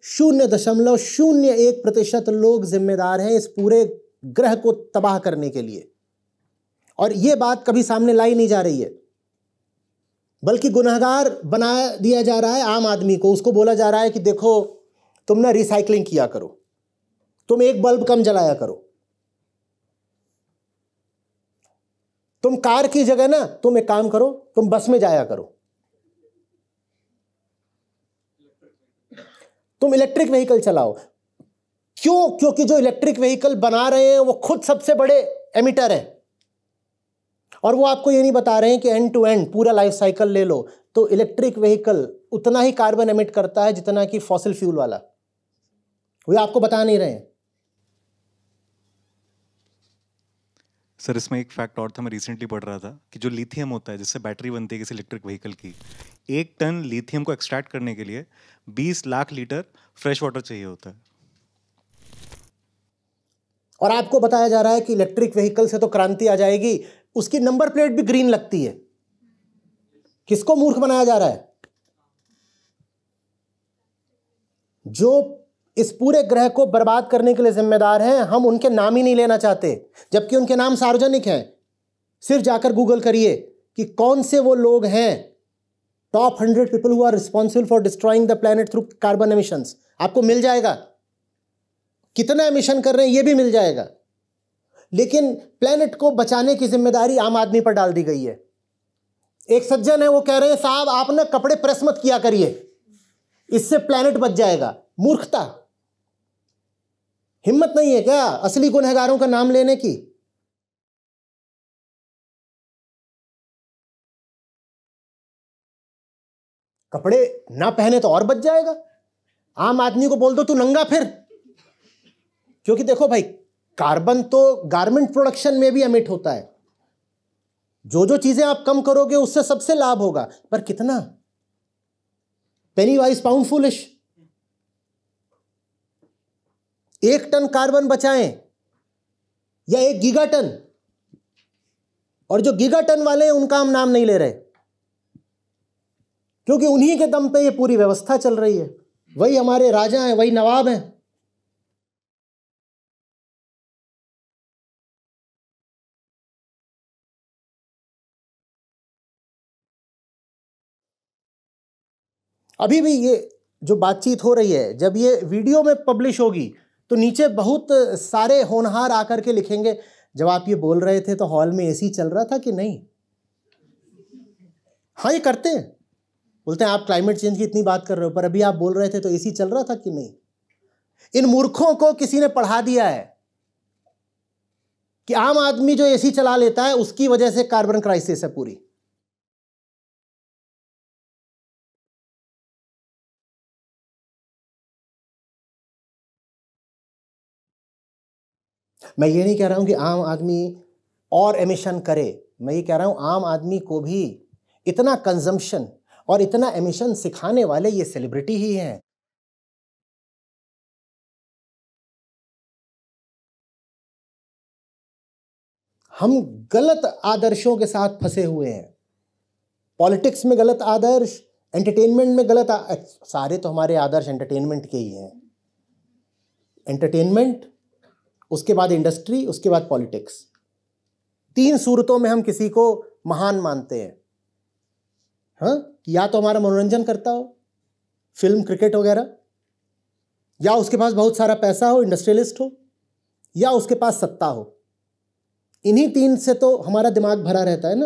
शून्य दशमलव शून्य एक प्रतिशत लोग जिम्मेदार हैं इस पूरे ग्रह को तबाह करने के लिए और ये बात कभी सामने लाई नहीं जा रही है बल्कि गुनहगार बना दिया जा रहा है आम आदमी को उसको बोला जा रहा है कि देखो तुमने रिसाइकलिंग किया करो तुम एक बल्ब कम जलाया करो तुम कार की जगह ना तुम एक काम करो तुम बस में जाया करो तुम इलेक्ट्रिक व्हीकल चलाओ क्यों क्योंकि जो इलेक्ट्रिक व्हीकल बना रहे हैं वो खुद सबसे बड़े एमिटर हैं और वो आपको ये नहीं बता रहे हैं कि एंड टू एंड पूरा लाइफ साइकिल ले लो तो इलेक्ट्रिक व्हीकल उतना ही कार्बन एमिट करता है जितना कि फॉसिल फ्यूल वाला वो आपको बता नहीं रहे हैं सर इसमें एक फैक्ट और था मैं रिसेंटली पढ़ रहा था कि जो लिथियम होता है जिससे बैटरी बनती है किसी इलेक्ट्रिक व्हीकल की एक टन लिथियम को एक्सट्रैक्ट करने के लिए 20 लाख लीटर फ्रेश वाटर चाहिए होता है और आपको बताया जा रहा है कि इलेक्ट्रिक व्हीकल से तो क्रांति आ जाएगी उसकी नंबर प्लेट भी ग्रीन लगती है किसको मूर्ख बनाया जा रहा है जो इस पूरे ग्रह को बर्बाद करने के लिए जिम्मेदार हैं हम उनके नाम ही नहीं लेना चाहते जबकि उनके नाम सार्वजनिक हैं सिर्फ जाकर गूगल करिए कि कौन से वो लोग हैं top hundred people who are responsible for destroying the planet through carbon emissions आपको मिल जाएगा कितना एमिशन कर रहे हैं ये भी मिल जाएगा लेकिन प्लानट को बचाने की जिम्मेदारी आम आदमी पर डाल दी गई है एक सज्जन है वो कह रहे हैं साहब आप ना कपड़े प्रेस मत किया करिए इससे प्लानट बच जाएगा मूर्खता हिम्मत नहीं है क्या असली गुनहगारों का नाम लेने की कपड़े ना पहने तो और बच जाएगा आम आदमी को बोल दो तू नंगा फिर क्योंकि देखो भाई कार्बन तो गारमेंट प्रोडक्शन में भी एमिट होता है जो जो चीजें आप कम करोगे उससे सबसे लाभ होगा पर कितना पेनी वाइज पाउंड फूलिश एक टन कार्बन बचाएं या एक गीगा टन और जो गीगा टन वाले हैं उनका हम नाम नहीं ले रहे क्योंकि उन्हीं के दम पे ये पूरी व्यवस्था चल रही है वही हमारे राजा हैं वही नवाब हैं अभी भी ये जो बातचीत हो रही है जब ये वीडियो में पब्लिश होगी तो नीचे बहुत सारे होनहार आकर के लिखेंगे जब आप ये बोल रहे थे तो हॉल में एसी चल रहा था कि नहीं हाँ ये करते हैं बोलते हैं आप क्लाइमेट चेंज की इतनी बात कर रहे हो पर अभी आप बोल रहे थे तो एसी चल रहा था कि नहीं इन मूर्खों को किसी ने पढ़ा दिया है कि आम आदमी जो एसी चला लेता है उसकी वजह से कार्बन क्राइसिस है पूरी मैं ये नहीं कह रहा हूँ कि आम आदमी और एमिशन करे मैं ये कह रहा हूँ आम आदमी को भी इतना कंजम्पशन और इतना एमिशन सिखाने वाले ये सेलिब्रिटी ही हैं हम गलत आदर्शों के साथ फंसे हुए हैं पॉलिटिक्स में गलत आदर्श एंटरटेनमेंट में गलत सारे तो हमारे आदर्श एंटरटेनमेंट के ही हैं एंटरटेनमेंट उसके बाद इंडस्ट्री उसके बाद पॉलिटिक्स तीन सूरतों में हम किसी को महान मानते हैं हाँ या तो हमारा मनोरंजन करता हो फिल्म क्रिकेट वगैरह या उसके पास बहुत सारा पैसा हो इंडस्ट्रियलिस्ट हो या उसके पास सत्ता हो इन्हीं तीन से तो हमारा दिमाग भरा रहता है ना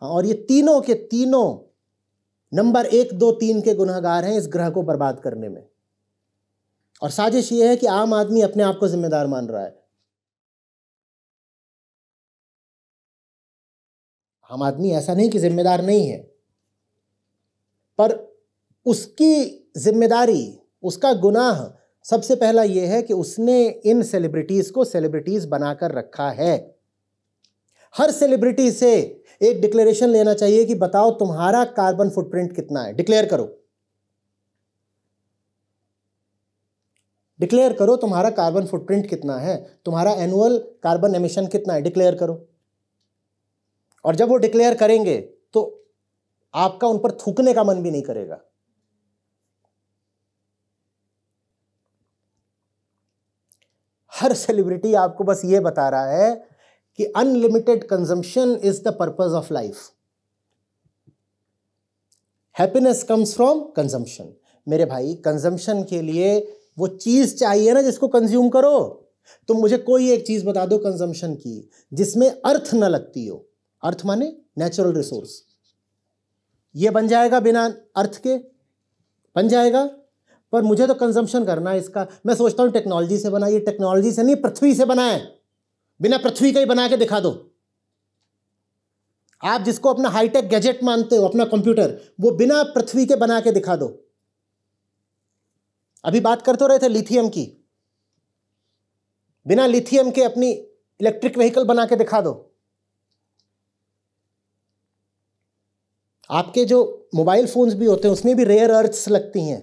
हाँ और ये तीनों के तीनों नंबर एक दो तीन के गुनाहगार हैं इस ग्रह को बर्बाद करने में और साजिश ये है कि आम आदमी अपने आप को जिम्मेदार मान रहा है आम आदमी ऐसा नहीं कि जिम्मेदार नहीं है पर उसकी जिम्मेदारी उसका गुनाह सबसे पहला यह है कि उसने इन सेलिब्रिटीज़ को सेलिब्रिटीज़ बनाकर रखा है हर सेलिब्रिटी से एक डिक्लेरेशन लेना चाहिए कि बताओ तुम्हारा कार्बन फुटप्रिंट कितना है डिक्लेयर करो डिक्लेयर करो तुम्हारा कार्बन फुटप्रिंट कितना है तुम्हारा एनुअल कार्बन एमिशन कितना है डिक्लेयर करो और जब वो डिक्लेयर करेंगे तो आपका उन पर थूकने का मन भी नहीं करेगा हर सेलिब्रिटी आपको बस ये बता रहा है कि unlimited consumption is the purpose of life happiness comes from consumption मेरे भाई कंजम्पशन के लिए वो चीज़ चाहिए ना जिसको कंज्यूम करो तो मुझे कोई एक चीज़ बता दो कंजम्पशन की जिसमें अर्थ ना लगती हो अर्थ माने नेचुरल रिसोर्स ये बन जाएगा बिना अर्थ के बन जाएगा पर मुझे तो कंजम्पशन करना है इसका मैं सोचता हूँ टेक्नोलॉजी से बना ये टेक्नोलॉजी से नहीं पृथ्वी से बनाए बिना पृथ्वी का ही बना के दिखा दो आप जिसको अपना हाईटेक गैजेट मानते हो अपना कंप्यूटर वो बिना पृथ्वी के बना के दिखा दो अभी बात कर तो रहे थे लिथियम की बिना लिथियम के अपनी इलेक्ट्रिक व्हीकल बना के दिखा दो आपके जो मोबाइल फोन्स भी होते हैं उसमें भी रेयर अर्थ्स लगती हैं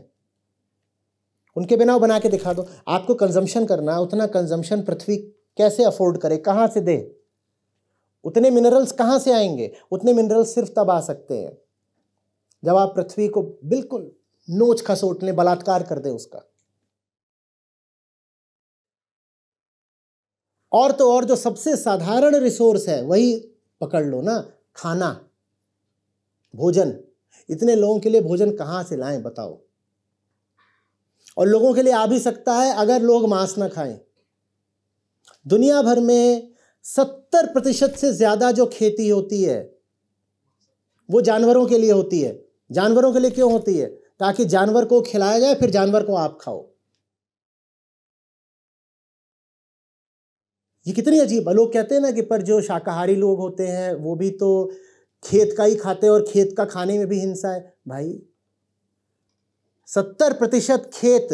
उनके बिना बना के दिखा दो आपको कंजम्पशन करना उतना कंजम्पशन पृथ्वी कैसे अफोर्ड करे कहां से दे उतने मिनरल्स कहां से आएंगे उतने मिनरल्स सिर्फ तब आ सकते हैं जब आप पृथ्वी को बिल्कुल नोच खसोट बलात्कार कर दे उसका और तो और जो सबसे साधारण रिसोर्स है वही पकड़ लो ना खाना भोजन इतने लोगों के लिए भोजन कहां से लाएं बताओ और लोगों के लिए आ भी सकता है अगर लोग मांस ना खाएं दुनिया भर में सत्तर प्रतिशत से ज़्यादा जो खेती होती है वो जानवरों के लिए होती है जानवरों के लिए क्यों होती है ताकि जानवर को खिलाया जाए फिर जानवर को आप खाओ ये कितनी अजीब है लोग कहते हैं ना कि पर जो शाकाहारी लोग होते हैं वो भी तो खेत का ही खाते हैं और खेत का खाने में भी हिंसा है भाई सत्तर प्रतिशत खेत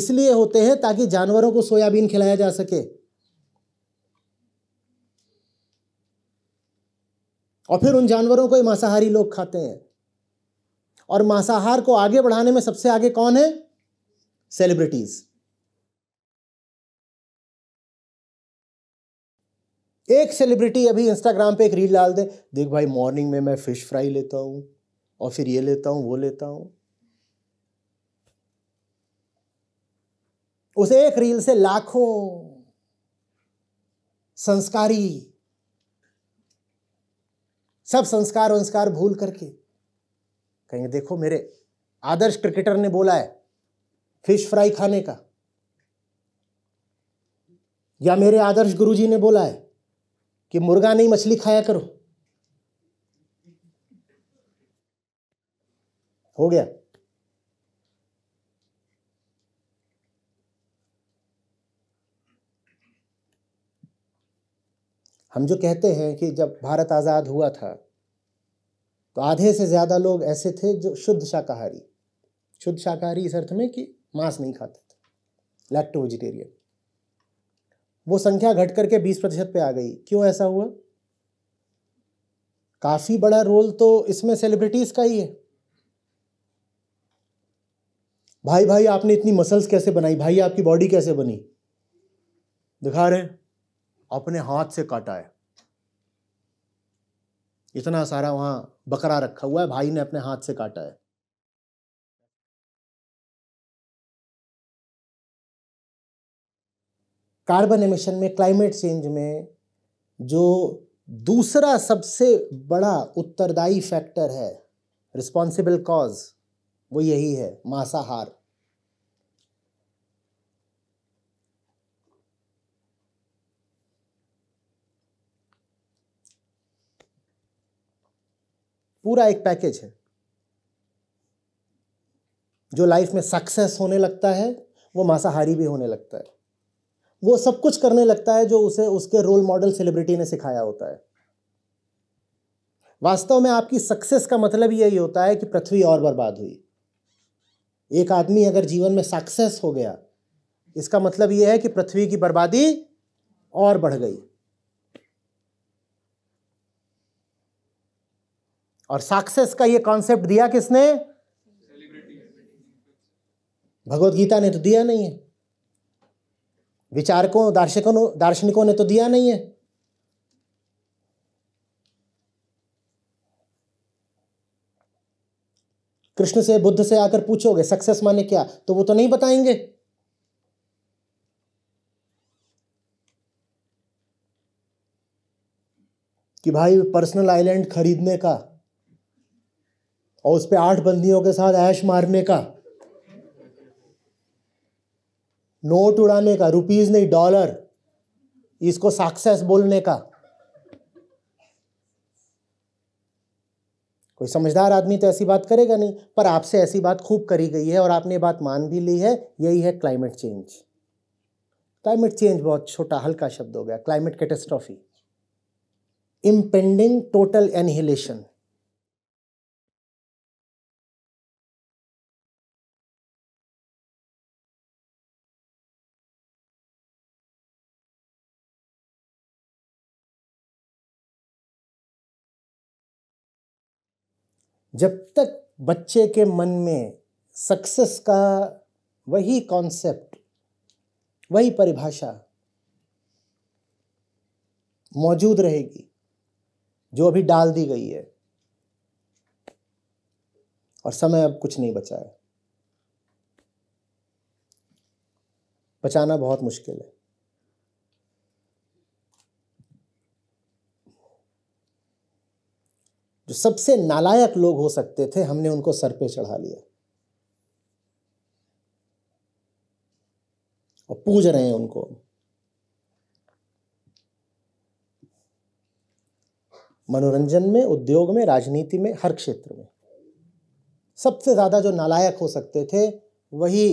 इसलिए होते हैं ताकि जानवरों को सोयाबीन खिलाया जा सके और फिर उन जानवरों को ही मांसाहारी लोग खाते हैं और मांसाहार को आगे बढ़ाने में सबसे आगे कौन है सेलिब्रिटीज एक सेलिब्रिटी अभी इंस्टाग्राम पे एक रील डाल दे देख भाई मॉर्निंग में मैं फिश फ्राई लेता हूं और फिर ये लेता हूं वो लेता हूं उस एक रील से लाखों संस्कारी सब संस्कार वंस्कार भूल करके कहेंगे देखो मेरे आदर्श क्रिकेटर ने बोला है फिश फ्राई खाने का या मेरे आदर्श गुरुजी ने बोला है कि मुर्गा नहीं मछली खाया करो हो गया हम जो कहते हैं कि जब भारत आज़ाद हुआ था तो आधे से ज़्यादा लोग ऐसे थे जो शुद्ध शाकाहारी शुद्ध शाकाहारी इस अर्थ में कि मांस नहीं खाते थे लैक्टो वेजिटेरियन वो संख्या घट करके बीस प्रतिशत पे आ गई क्यों ऐसा हुआ काफ़ी बड़ा रोल तो इसमें सेलिब्रिटीज़ का ही है भाई भाई आपने इतनी मसल्स कैसे बनाई भाई आपकी बॉडी कैसे बनी दिखा रहे अपने हाथ से काटा है इतना सारा वहां बकरा रखा हुआ है भाई ने अपने हाथ से काटा है कार्बन एमिशन में क्लाइमेट चेंज में जो दूसरा सबसे बड़ा उत्तरदायी फैक्टर है रिस्पॉन्सिबल कॉज वो यही है मांसाहार पूरा एक पैकेज है जो लाइफ में सक्सेस होने लगता है वो मांसाहारी भी होने लगता है वो सब कुछ करने लगता है जो उसे उसके रोल मॉडल सेलिब्रिटी ने सिखाया होता है वास्तव में आपकी सक्सेस का मतलब यही होता है कि पृथ्वी और बर्बाद हुई एक आदमी अगर जीवन में सक्सेस हो गया इसका मतलब यह है कि पृथ्वी की बर्बादी और बढ़ गई और सक्सेस का ये कॉन्सेप्ट दिया किसने भगवत गीता ने तो दिया नहीं है विचारकों दार्शनिकों दार्शनिकों ने तो दिया नहीं है कृष्ण से बुद्ध से आकर पूछोगे सक्सेस माने क्या तो वो तो नहीं बताएंगे कि भाई पर्सनल आइलैंड खरीदने का और उस पर आठ बंदियों के साथ ऐश मारने का नोट उड़ाने का रुपीज़ नहीं डॉलर इसको सक्सेस बोलने का कोई समझदार आदमी तो ऐसी बात करेगा नहीं पर आपसे ऐसी बात खूब करी गई है और आपने बात मान भी ली है यही है क्लाइमेट चेंज क्लाइमेट चेंज बहुत छोटा हल्का शब्द हो गया climate catastrophe impending total annihilation जब तक बच्चे के मन में सक्सेस का वही कॉन्सेप्ट वही परिभाषा मौजूद रहेगी जो अभी डाल दी गई है और समय अब कुछ नहीं बचा है बचाना बहुत मुश्किल है जो सबसे नालायक लोग हो सकते थे हमने उनको सर पे चढ़ा लिया और पूज रहे हैं उनको मनोरंजन में उद्योग में राजनीति में हर क्षेत्र में सबसे ज़्यादा जो नालायक हो सकते थे वही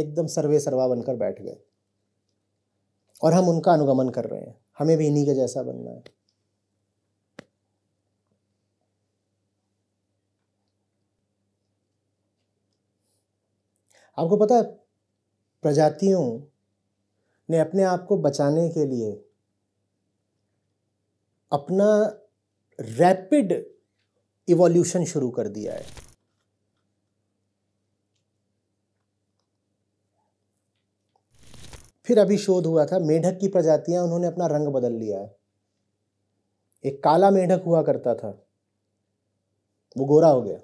एकदम सर्वे सर्वा बनकर बैठ गए और हम उनका अनुगमन कर रहे हैं हमें भी इन्हीं के जैसा बनना है आपको पता है प्रजातियों ने अपने आप को बचाने के लिए अपना रैपिड इवोल्यूशन शुरू कर दिया है फिर अभी शोध हुआ था मेढक की प्रजातियां उन्होंने अपना रंग बदल लिया है एक काला मेढक हुआ करता था वो गोरा हो गया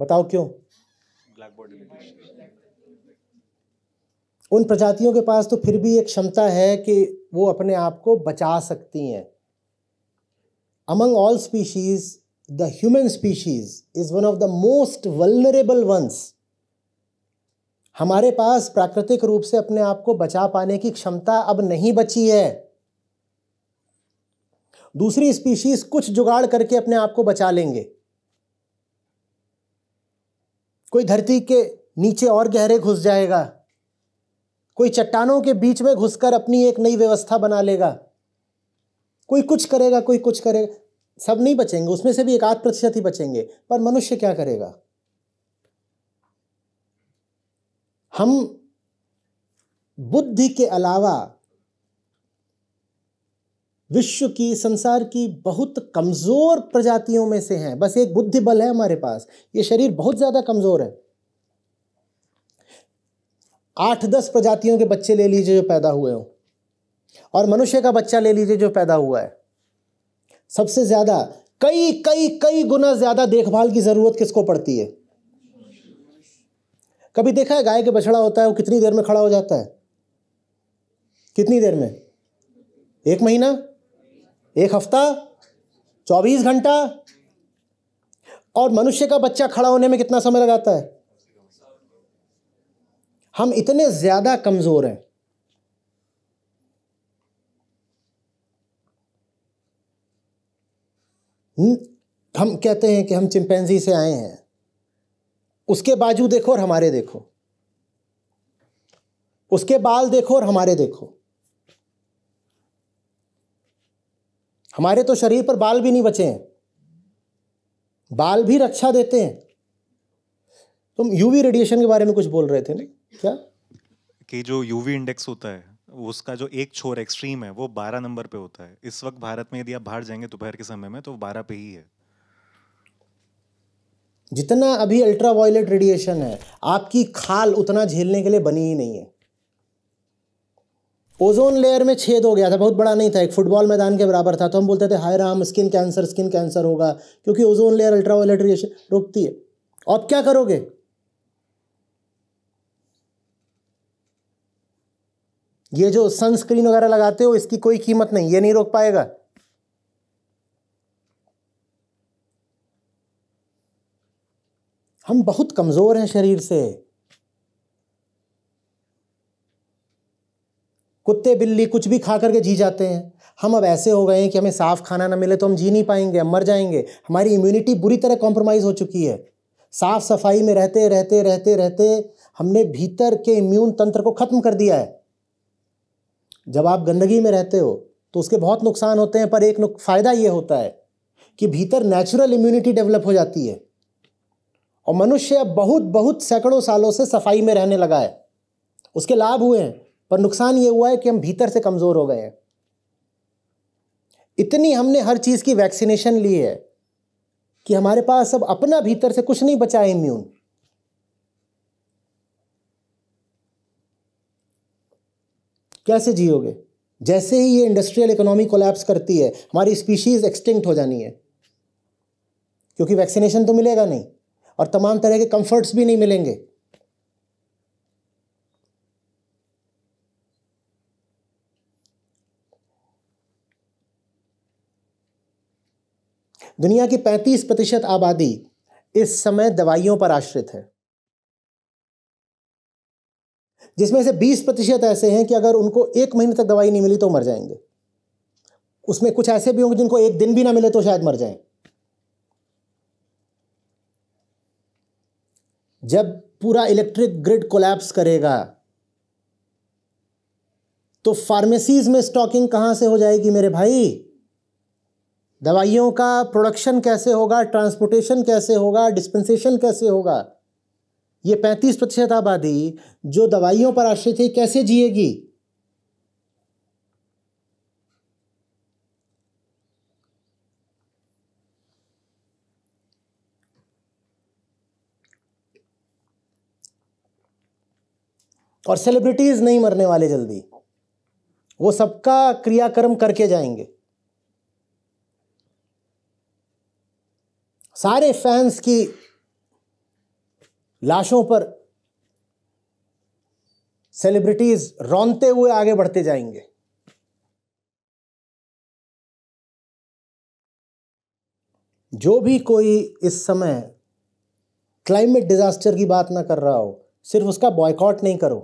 बताओ क्यों उन प्रजातियों के पास तो फिर भी एक क्षमता है कि वो अपने आप को बचा सकती हैं among all species the human species is one of the most vulnerable ones हमारे पास प्राकृतिक रूप से अपने आप को बचा पाने की क्षमता अब नहीं बची है दूसरी स्पीशीज कुछ जुगाड़ करके अपने आप को बचा लेंगे कोई धरती के नीचे और गहरे घुस जाएगा कोई चट्टानों के बीच में घुसकर अपनी एक नई व्यवस्था बना लेगा कोई कुछ करेगा कोई कुछ करेगा सब नहीं बचेंगे उसमें से भी एक आध प्रतिशत ही बचेंगे पर मनुष्य क्या करेगा हम बुद्धि के अलावा विश्व की संसार की बहुत कमज़ोर प्रजातियों में से हैं बस एक बुद्धि बल है हमारे पास ये शरीर बहुत ज़्यादा कमज़ोर है आठ दस प्रजातियों के बच्चे ले लीजिए जो पैदा हुए हो और मनुष्य का बच्चा ले लीजिए जो पैदा हुआ है सबसे ज़्यादा कई कई कई गुना ज़्यादा देखभाल की ज़रूरत किसको पड़ती है कभी देखा है गाय के बछड़ा होता है वो कितनी देर में खड़ा हो जाता है कितनी देर में एक महीना एक हफ्ता चौबीस घंटा और मनुष्य का बच्चा खड़ा होने में कितना समय लगाता है हम इतने ज़्यादा कमज़ोर हैं हम्म, हम कहते हैं कि हम चिंपैंजी से आए हैं उसके बाजू देखो और हमारे देखो उसके बाल देखो और हमारे देखो हमारे तो शरीर पर बाल भी नहीं बचे हैं बाल भी रक्षा देते हैं तुम यूवी रेडिएशन के बारे में कुछ बोल रहे थे नहीं क्या कि जो यूवी इंडेक्स होता है उसका जो एक छोर एक्सट्रीम है वो बारह नंबर पे होता है इस वक्त भारत में यदि आप बाहर जाएंगे दोपहर के समय में तो बारह पे ही है जितना अभी अल्ट्रा वायलेट रेडिएशन है आपकी खाल उतना झेलने के लिए बनी ही नहीं है ओजोन लेयर में छेद हो गया था बहुत बड़ा नहीं था एक फुटबॉल मैदान के बराबर था तो हम बोलते थे हाय Ram skin cancer skin cancer होगा क्योंकि ओजोन लेयर अल्ट्रावायलेट रेडिएशन रोकती है आप क्या करोगे ये जो सनस्क्रीन वगैरह लगाते हो इसकी कोई कीमत नहीं ये नहीं रोक पाएगा हम बहुत कमज़ोर हैं शरीर से कुत्ते बिल्ली कुछ भी खा करके जी जाते हैं हम अब ऐसे हो गए हैं कि हमें साफ खाना ना मिले तो हम जी नहीं पाएंगे हम मर जाएंगे हमारी इम्यूनिटी बुरी तरह कॉम्प्रोमाइज़ हो चुकी है साफ सफाई में रहते रहते रहते रहते हमने भीतर के इम्यून तंत्र को ख़त्म कर दिया है जब आप गंदगी में रहते हो तो उसके बहुत नुकसान होते हैं पर एक फ़ायदा ये होता है कि भीतर नेचुरल इम्यूनिटी डेवलप हो जाती है और मनुष्य अब बहुत बहुत सैकड़ों सालों से सफाई में रहने लगा है उसके लाभ हुए हैं पर नुकसान ये हुआ है कि हम भीतर से कमज़ोर हो गए हैं इतनी हमने हर चीज़ की वैक्सीनेशन ली है कि हमारे पास अब अपना भीतर से कुछ नहीं बचा है इम्यून कैसे जियोगे जैसे ही ये इंडस्ट्रियल इकोनॉमी कोलैप्स करती है हमारी स्पीशीज़ एक्सटिंक्ट हो जानी है क्योंकि वैक्सीनेशन तो मिलेगा नहीं और तमाम तरह के कंफर्ट्स भी नहीं मिलेंगे दुनिया की 35 प्रतिशत आबादी इस समय दवाइयों पर आश्रित है जिसमें से 20 प्रतिशत ऐसे हैं कि अगर उनको एक महीने तक दवाई नहीं मिली तो मर जाएंगे उसमें कुछ ऐसे भी होंगे जिनको एक दिन भी ना मिले तो शायद मर जाएं जब पूरा इलेक्ट्रिक ग्रिड कोलैप्स करेगा तो फार्मेसीज में स्टॉकिंग कहां से हो जाएगी मेरे भाई दवाइयों का प्रोडक्शन कैसे होगा ट्रांसपोर्टेशन कैसे होगा डिस्पेंसेशन कैसे होगा ये पैंतीस प्रतिशत आबादी जो दवाइयों पर आश्रित है कैसे जिएगी और सेलिब्रिटीज़ नहीं मरने वाले जल्दी वो सबका क्रियाक्रम करके जाएंगे सारे फैंस की लाशों पर सेलिब्रिटीज रौनते हुए आगे बढ़ते जाएंगे जो भी कोई इस समय क्लाइमेट डिजास्टर की बात ना कर रहा हो सिर्फ उसका बॉयकॉट नहीं करो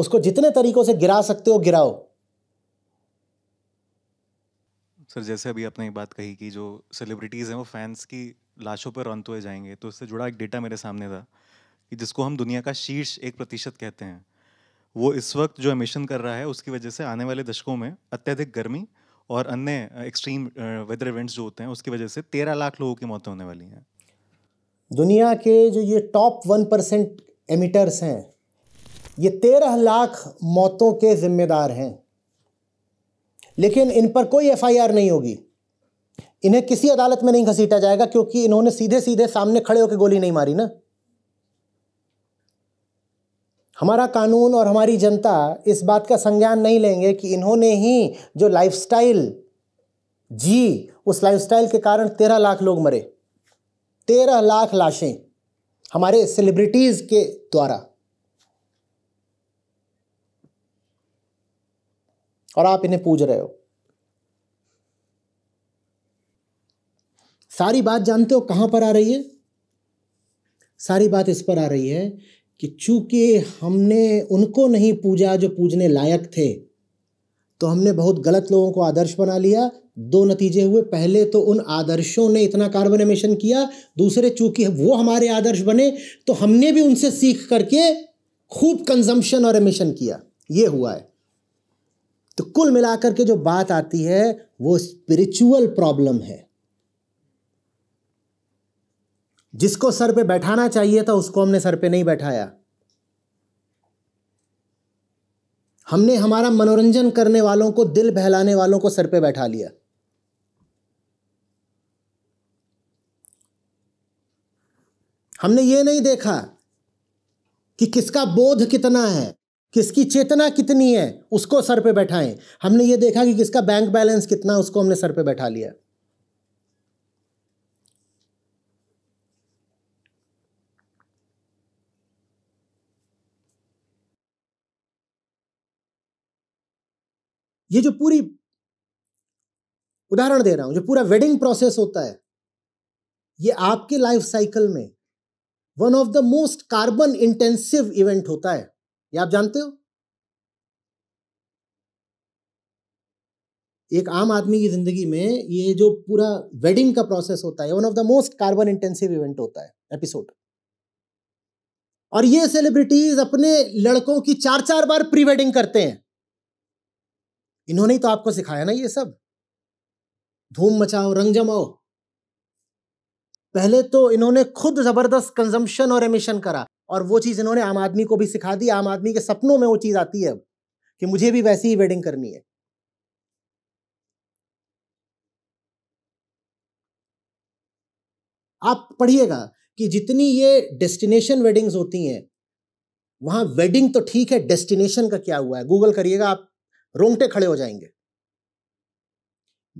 उसको जितने तरीक़ों से गिरा सकते हो गिराओ सर जैसे अभी आपने एक बात कही कि जो सेलिब्रिटीज़ हैं वो फैंस की लाशों पर रौनते हुए जाएंगे तो उससे जुड़ा एक डेटा मेरे सामने था कि जिसको हम दुनिया का शीर्ष एक प्रतिशत कहते हैं वो इस वक्त जो एमिशन कर रहा है उसकी वजह से आने वाले दशकों में अत्यधिक गर्मी और अन्य एक्सट्रीम वेदर इवेंट्स जो होते हैं उसकी वजह से तेरह लाख लोगों की मौतें होने वाली हैं दुनिया के जो ये टॉप वन परसेंट एमिटर्स हैं ये तेरह लाख मौतों के जिम्मेदार हैं लेकिन इन पर कोई एफआईआर नहीं होगी इन्हें किसी अदालत में नहीं घसीटा जाएगा क्योंकि इन्होंने सीधे सीधे सामने खड़े होकर गोली नहीं मारी ना हमारा कानून और हमारी जनता इस बात का संज्ञान नहीं लेंगे कि इन्होंने ही जो लाइफस्टाइल जी उस लाइफस्टाइल के कारण तेरह लाख लोग मरे तेरह लाख लाशें हमारे सेलिब्रिटीज़ के द्वारा और आप इन्हें पूज रहे हो सारी बात जानते हो कहां पर आ रही है सारी बात इस पर आ रही है कि चूंकि हमने उनको नहीं पूजा जो पूजने लायक थे तो हमने बहुत गलत लोगों को आदर्श बना लिया दो नतीजे हुए पहले तो उन आदर्शों ने इतना कार्बन एमिशन किया दूसरे चूंकि वो हमारे आदर्श बने तो हमने भी उनसे सीख करके खूब कंजम्पशन और एमिशन किया ये हुआ है तो कुल मिलाकर के जो बात आती है वो स्पिरिचुअल प्रॉब्लम है जिसको सर पे बैठाना चाहिए था उसको हमने सर पे नहीं बैठाया हमने हमारा मनोरंजन करने वालों को दिल बहलाने वालों को सर पे बैठा लिया हमने ये नहीं देखा कि किसका बोध कितना है किसकी चेतना कितनी है उसको सर पे बैठाएं हमने ये देखा कि किसका बैंक बैलेंस कितना उसको हमने सर पे बैठा लिया ये जो पूरी उदाहरण दे रहा हूं जो पूरा वेडिंग प्रोसेस होता है ये आपके लाइफ साइकिल में one of the most carbon intensive event होता है ये आप जानते हो एक आम आदमी की जिंदगी में ये जो पूरा वेडिंग का प्रोसेस होता है one of the most carbon intensive event होता है एपिसोड और ये सेलिब्रिटीज अपने लड़कों की चार चार बार प्री वेडिंग करते हैं इन्होंने ही तो आपको सिखाया ना ये सब धूम मचाओ रंग जमाओ पहले तो इन्होंने खुद जबरदस्त कंजम्पशन और एमिशन करा और वो चीज़ इन्होंने आम आदमी को भी सिखा दी आम आदमी के सपनों में वो चीज़ आती है अब कि मुझे भी वैसी ही वेडिंग करनी है आप पढ़िएगा कि जितनी ये डेस्टिनेशन वेडिंग्स होती हैं वहां वेडिंग तो ठीक है डेस्टिनेशन का क्या हुआ है गूगल करिएगा आप रोंगटे खड़े हो जाएंगे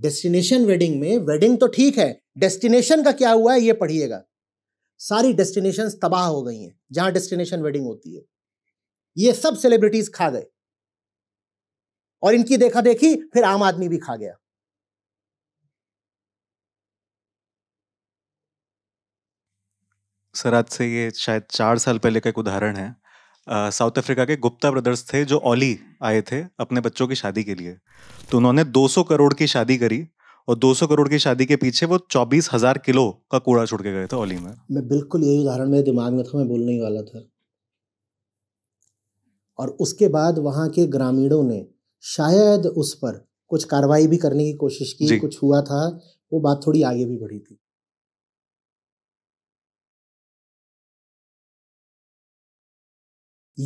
डेस्टिनेशन वेडिंग में वेडिंग तो ठीक है डेस्टिनेशन का क्या हुआ है ये पढ़िएगा सारी डेस्टिनेशन तबाह हो गई हैं जहां डेस्टिनेशन वेडिंग होती है ये सब सेलिब्रिटीज खा गए और इनकी देखा देखी फिर आम आदमी भी खा गया सर आज से ये शायद चार साल पहले का एक उदाहरण है साउथ अफ्रीका के गुप्ता ब्रदर्स थे जो ओली आए थे अपने बच्चों की शादी के लिए तो उन्होंने 200 करोड़ की शादी करी और 200 करोड़ की शादी के पीछे वो चौबीस हजार किलो का कूड़ा छोड़ के गए थे ओली में मैं बिल्कुल यही उदाहरण मेरे दिमाग में था मैं बोलने ही वाला था और उसके बाद वहाँ के ग्रामीणों ने शायद उस पर कुछ कार्रवाई भी करने की कोशिश की कुछ हुआ था वो बात थोड़ी आगे भी बढ़ी थी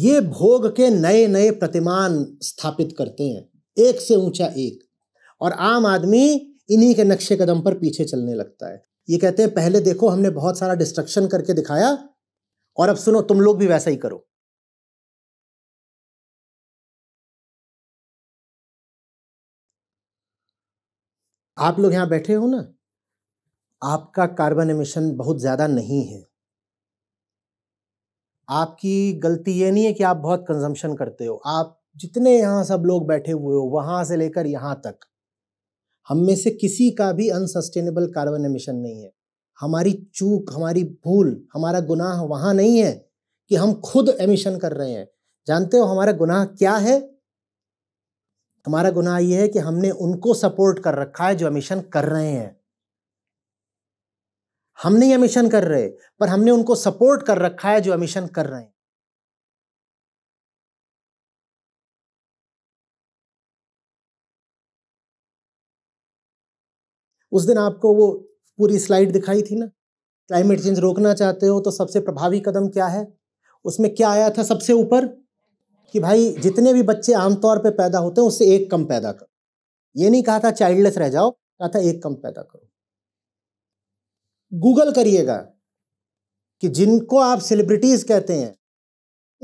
ये भोग के नए नए प्रतिमान स्थापित करते हैं एक से ऊंचा एक और आम आदमी इन्हीं के नक्शे कदम पर पीछे चलने लगता है ये कहते हैं पहले देखो हमने बहुत सारा डिस्ट्रक्शन करके दिखाया और अब सुनो तुम लोग भी वैसा ही करो आप लोग यहां बैठे हो ना आपका कार्बन एमिशन बहुत ज़्यादा नहीं है आपकी गलती ये नहीं है कि आप बहुत कंजम्पशन करते हो आप जितने यहां सब लोग बैठे हुए हो वहां से लेकर यहां तक हम में से किसी का भी अनसस्टेनेबल कार्बन एमिशन नहीं है हमारी चूक हमारी भूल हमारा गुनाह वहाँ नहीं है कि हम खुद एमिशन कर रहे हैं जानते हो हमारा गुनाह क्या है हमारा गुनाह यह है कि हमने उनको सपोर्ट कर रखा है जो एमिशन कर रहे हैं हम नहीं एमिशन कर रहे पर हमने उनको सपोर्ट कर रखा है जो एमिशन कर रहे हैं उस दिन आपको वो पूरी स्लाइड दिखाई थी ना क्लाइमेट चेंज रोकना चाहते हो तो सबसे प्रभावी कदम क्या है उसमें क्या आया था सबसे ऊपर कि भाई जितने भी बच्चे आमतौर पे पैदा होते हैं उससे एक कम पैदा करो ये नहीं कहा था चाइल्डलेस रह जाओ कहा था एक कम पैदा करो गूगल करिएगा कि जिनको आप सेलिब्रिटीज कहते हैं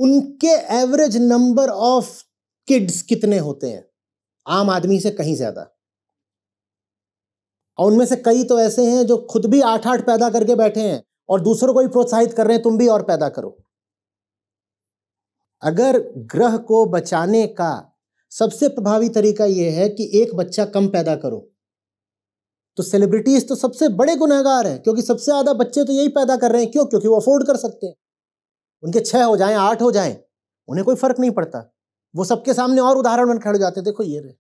उनके एवरेज नंबर ऑफ किड्स कितने होते हैं आम आदमी से कहीं ज्यादा और उनमें से कई तो ऐसे हैं जो खुद भी आठ आठ पैदा करके बैठे हैं और दूसरों को भी प्रोत्साहित कर रहे हैं तुम भी और पैदा करो अगर ग्रह को बचाने का सबसे प्रभावी तरीका यह है कि एक बच्चा कम पैदा करो तो सेलिब्रिटीज तो सबसे बड़े गुनाहगार हैं क्योंकि सबसे ज़्यादा बच्चे तो यही पैदा कर रहे हैं क्यों क्योंकि वो अफोर्ड कर सकते हैं उनके छह हो जाएं आठ हो जाएं उन्हें कोई फर्क नहीं पड़ता वो सबके सामने और उदाहरण बन खड़े जाते देखो ये रहे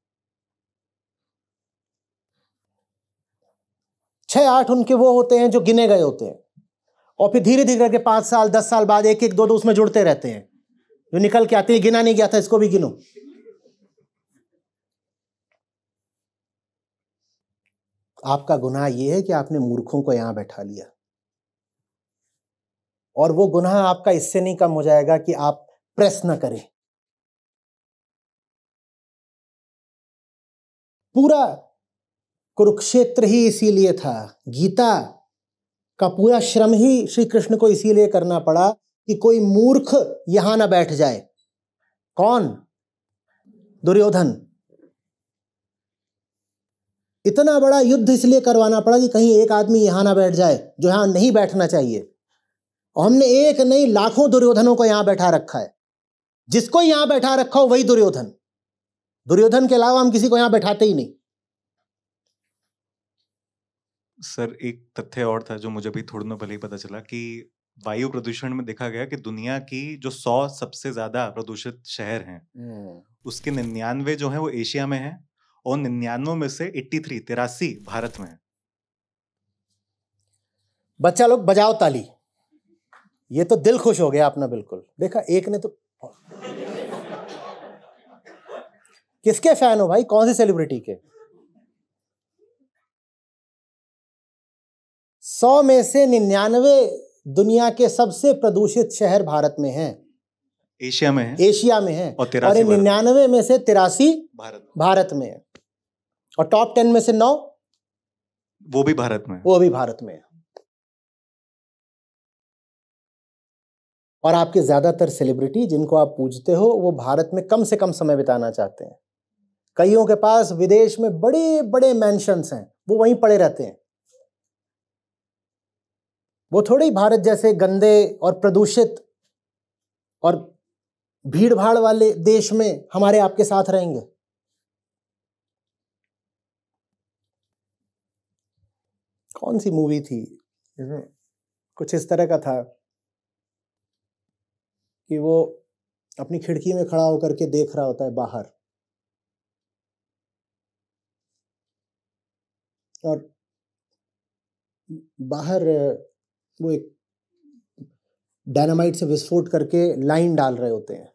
छः आठ उनके वो होते हैं जो गिने गए होते हैं और फिर धीरे धीरे करके पाँच साल दस साल बाद एक एक दो दो उसमें जुड़ते रहते हैं जो निकल के आते हैं गिना नहीं गया था इसको भी गिनो आपका गुनाह यह है कि आपने मूर्खों को यहां बैठा लिया और वो गुनाह आपका इससे नहीं कम हो जाएगा कि आप प्रेस ना करें पूरा कुरुक्षेत्र ही इसीलिए था गीता का पूरा श्रम ही श्री कृष्ण को इसीलिए करना पड़ा कि कोई मूर्ख यहां ना बैठ जाए कौन दुर्योधन इतना बड़ा युद्ध इसलिए करवाना पड़ा कि कहीं एक आदमी यहां ना बैठ जाए जो यहां नहीं बैठना चाहिए और हमने एक नहीं लाखों दुर्योधनों को यहां बैठा रखा है जिसको यहां बैठा रखा हो वही दुर्योधन दुर्योधन के अलावा हम किसी को यहां बैठाते ही नहीं सर एक तथ्य और था जो मुझे भी थोड़ी भले ही पता चला कि वायु प्रदूषण में देखा गया कि दुनिया की जो सौ सबसे ज्यादा प्रदूषित शहर हैं हम्म। उसके निन्यानवे जो है वो एशिया में है और निन्यानवे में से एट्टी थ्री तिरासी भारत में है बच्चा लोग बजाओ ताली ये तो दिल खुश हो गया अपना बिल्कुल देखा एक ने तो किसके फैन हो भाई कौन सी सेलिब्रिटी के सौ में से निन्यानवे दुनिया के सबसे प्रदूषित शहर भारत में हैं एशिया में है एशिया में है और, निन्यानवे में से तिरासी भारत भारत में है और टॉप टेन में से नौ वो भी भारत में वो भी भारत में है और आपके ज़्यादातर सेलिब्रिटी जिनको आप पूछते हो वो भारत में कम से कम समय बिताना चाहते हैं कईयों के पास विदेश में बड़े बड़े मैंशंस हैं वो वहीं पड़े रहते हैं वो थोड़ी भारत जैसे गंदे और प्रदूषित और भीड़ भाड़ वाले देश में हमारे आपके साथ रहेंगे कौन सी मूवी थी कुछ इस तरह का था कि वो अपनी खिड़की में खड़ा होकर के देख रहा होता है बाहर और बाहर वो एक डायनामाइट से विस्फोट करके लाइन डाल रहे होते हैं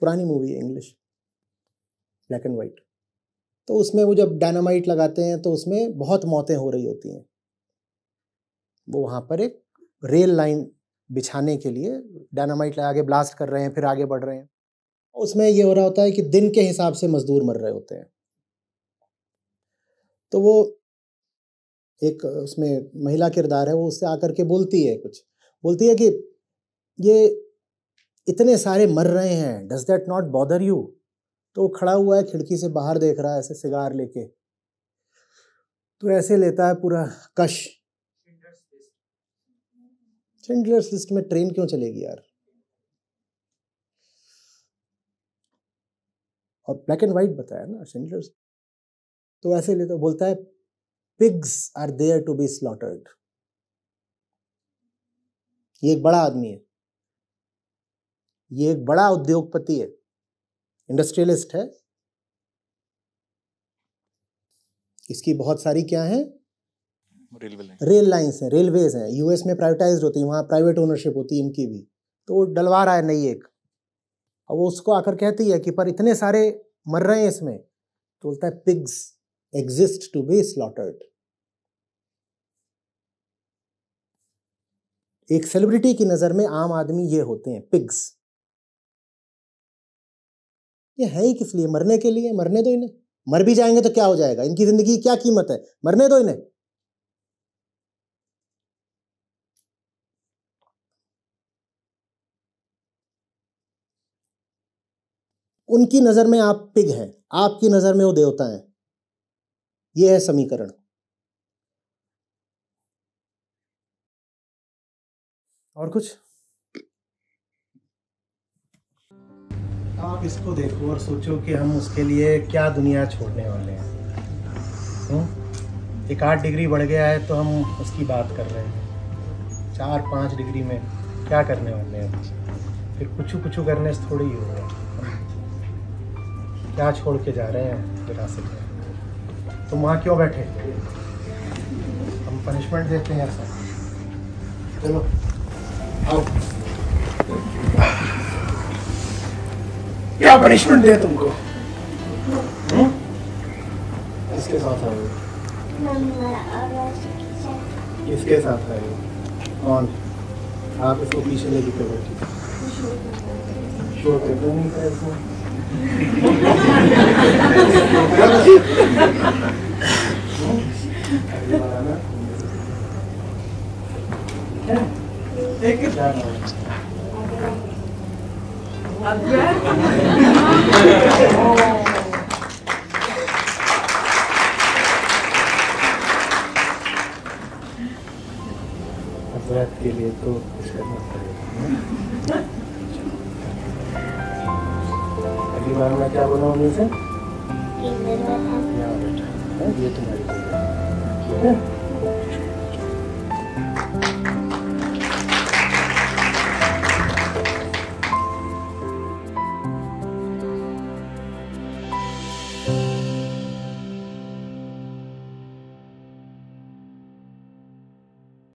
पुरानी मूवी है इंग्लिश ब्लैक एंड वाइट तो उसमें वो जब डायनामाइट लगाते हैं तो उसमें बहुत मौतें हो रही होती हैं वो वहां पर एक रेल लाइन बिछाने के लिए डायनामाइट लगा के ब्लास्ट कर रहे हैं फिर आगे बढ़ रहे हैं उसमें ये हो रहा होता है कि दिन के हिसाब से मज़दूर मर रहे होते हैं तो वो एक उसमें महिला किरदार है वो उससे आकर के बोलती है कुछ बोलती है कि ये इतने सारे मर रहे हैं does that not bother you तो वो खड़ा हुआ है खिड़की से बाहर देख रहा है ऐसे सिगार लेके तो ऐसे लेता है पूरा कश चिंडलर्स लिस्ट में ट्रेन क्यों चलेगी यार और ब्लैक एंड व्हाइट बताया ना चिंडलर्स तो ऐसे लेता बोलता है pigs are there to be slaughtered ये एक बड़ा आदमी है ये एक बड़ा उद्योगपति है इंडस्ट्रियलिस्ट है इसकी बहुत सारी क्या है रेल लाइंस हैं रेलवेज हैं यूएस में प्राइवेटाइज होती है वहां प्राइवेट ओनरशिप होती है इनकी भी तो वो डलवा रहा है नहीं एक अब वो उसको आकर कहती है कि पर इतने सारे मर रहे हैं इसमें तो बोलता है pigs exist to be slaughtered. एक सेलिब्रिटी की नज़र में आम आदमी ये होते हैं पिग्स ये है ही किस लिए मरने के लिए मरने दो इन्हें मर भी जाएंगे तो क्या हो जाएगा इनकी जिंदगी की क्या कीमत है मरने दो इन्हें उनकी नज़र में आप पिग हैं आपकी नज़र में वो देवता हैं ये है समीकरण और कुछ आप इसको देखो और सोचो कि हम उसके लिए क्या दुनिया छोड़ने वाले हैं हम्म? एक आठ डिग्री बढ़ गया है तो हम उसकी बात कर रहे हैं चार पाँच डिग्री में क्या करने वाले हैं फिर कुछ कुछ करने से थोड़ी ही है क्या छोड़ के जा रहे हैं विरासत में तुम तो वहाँ क्यों बैठे हम पनिशमेंट देते हैं ऐसा चलो आओ क्या पनिशमेंट दे तुमको इसके हम्म? साथ आए इसके साथ आए कौन आप इसको पीछे लेके बैठे बैठी शोर करते नहीं था तो Ikut danau. Berat kiri itu bisa आखिरी में क्या बोला उन्हें से ये तुम्हारी हाँ। ठीक है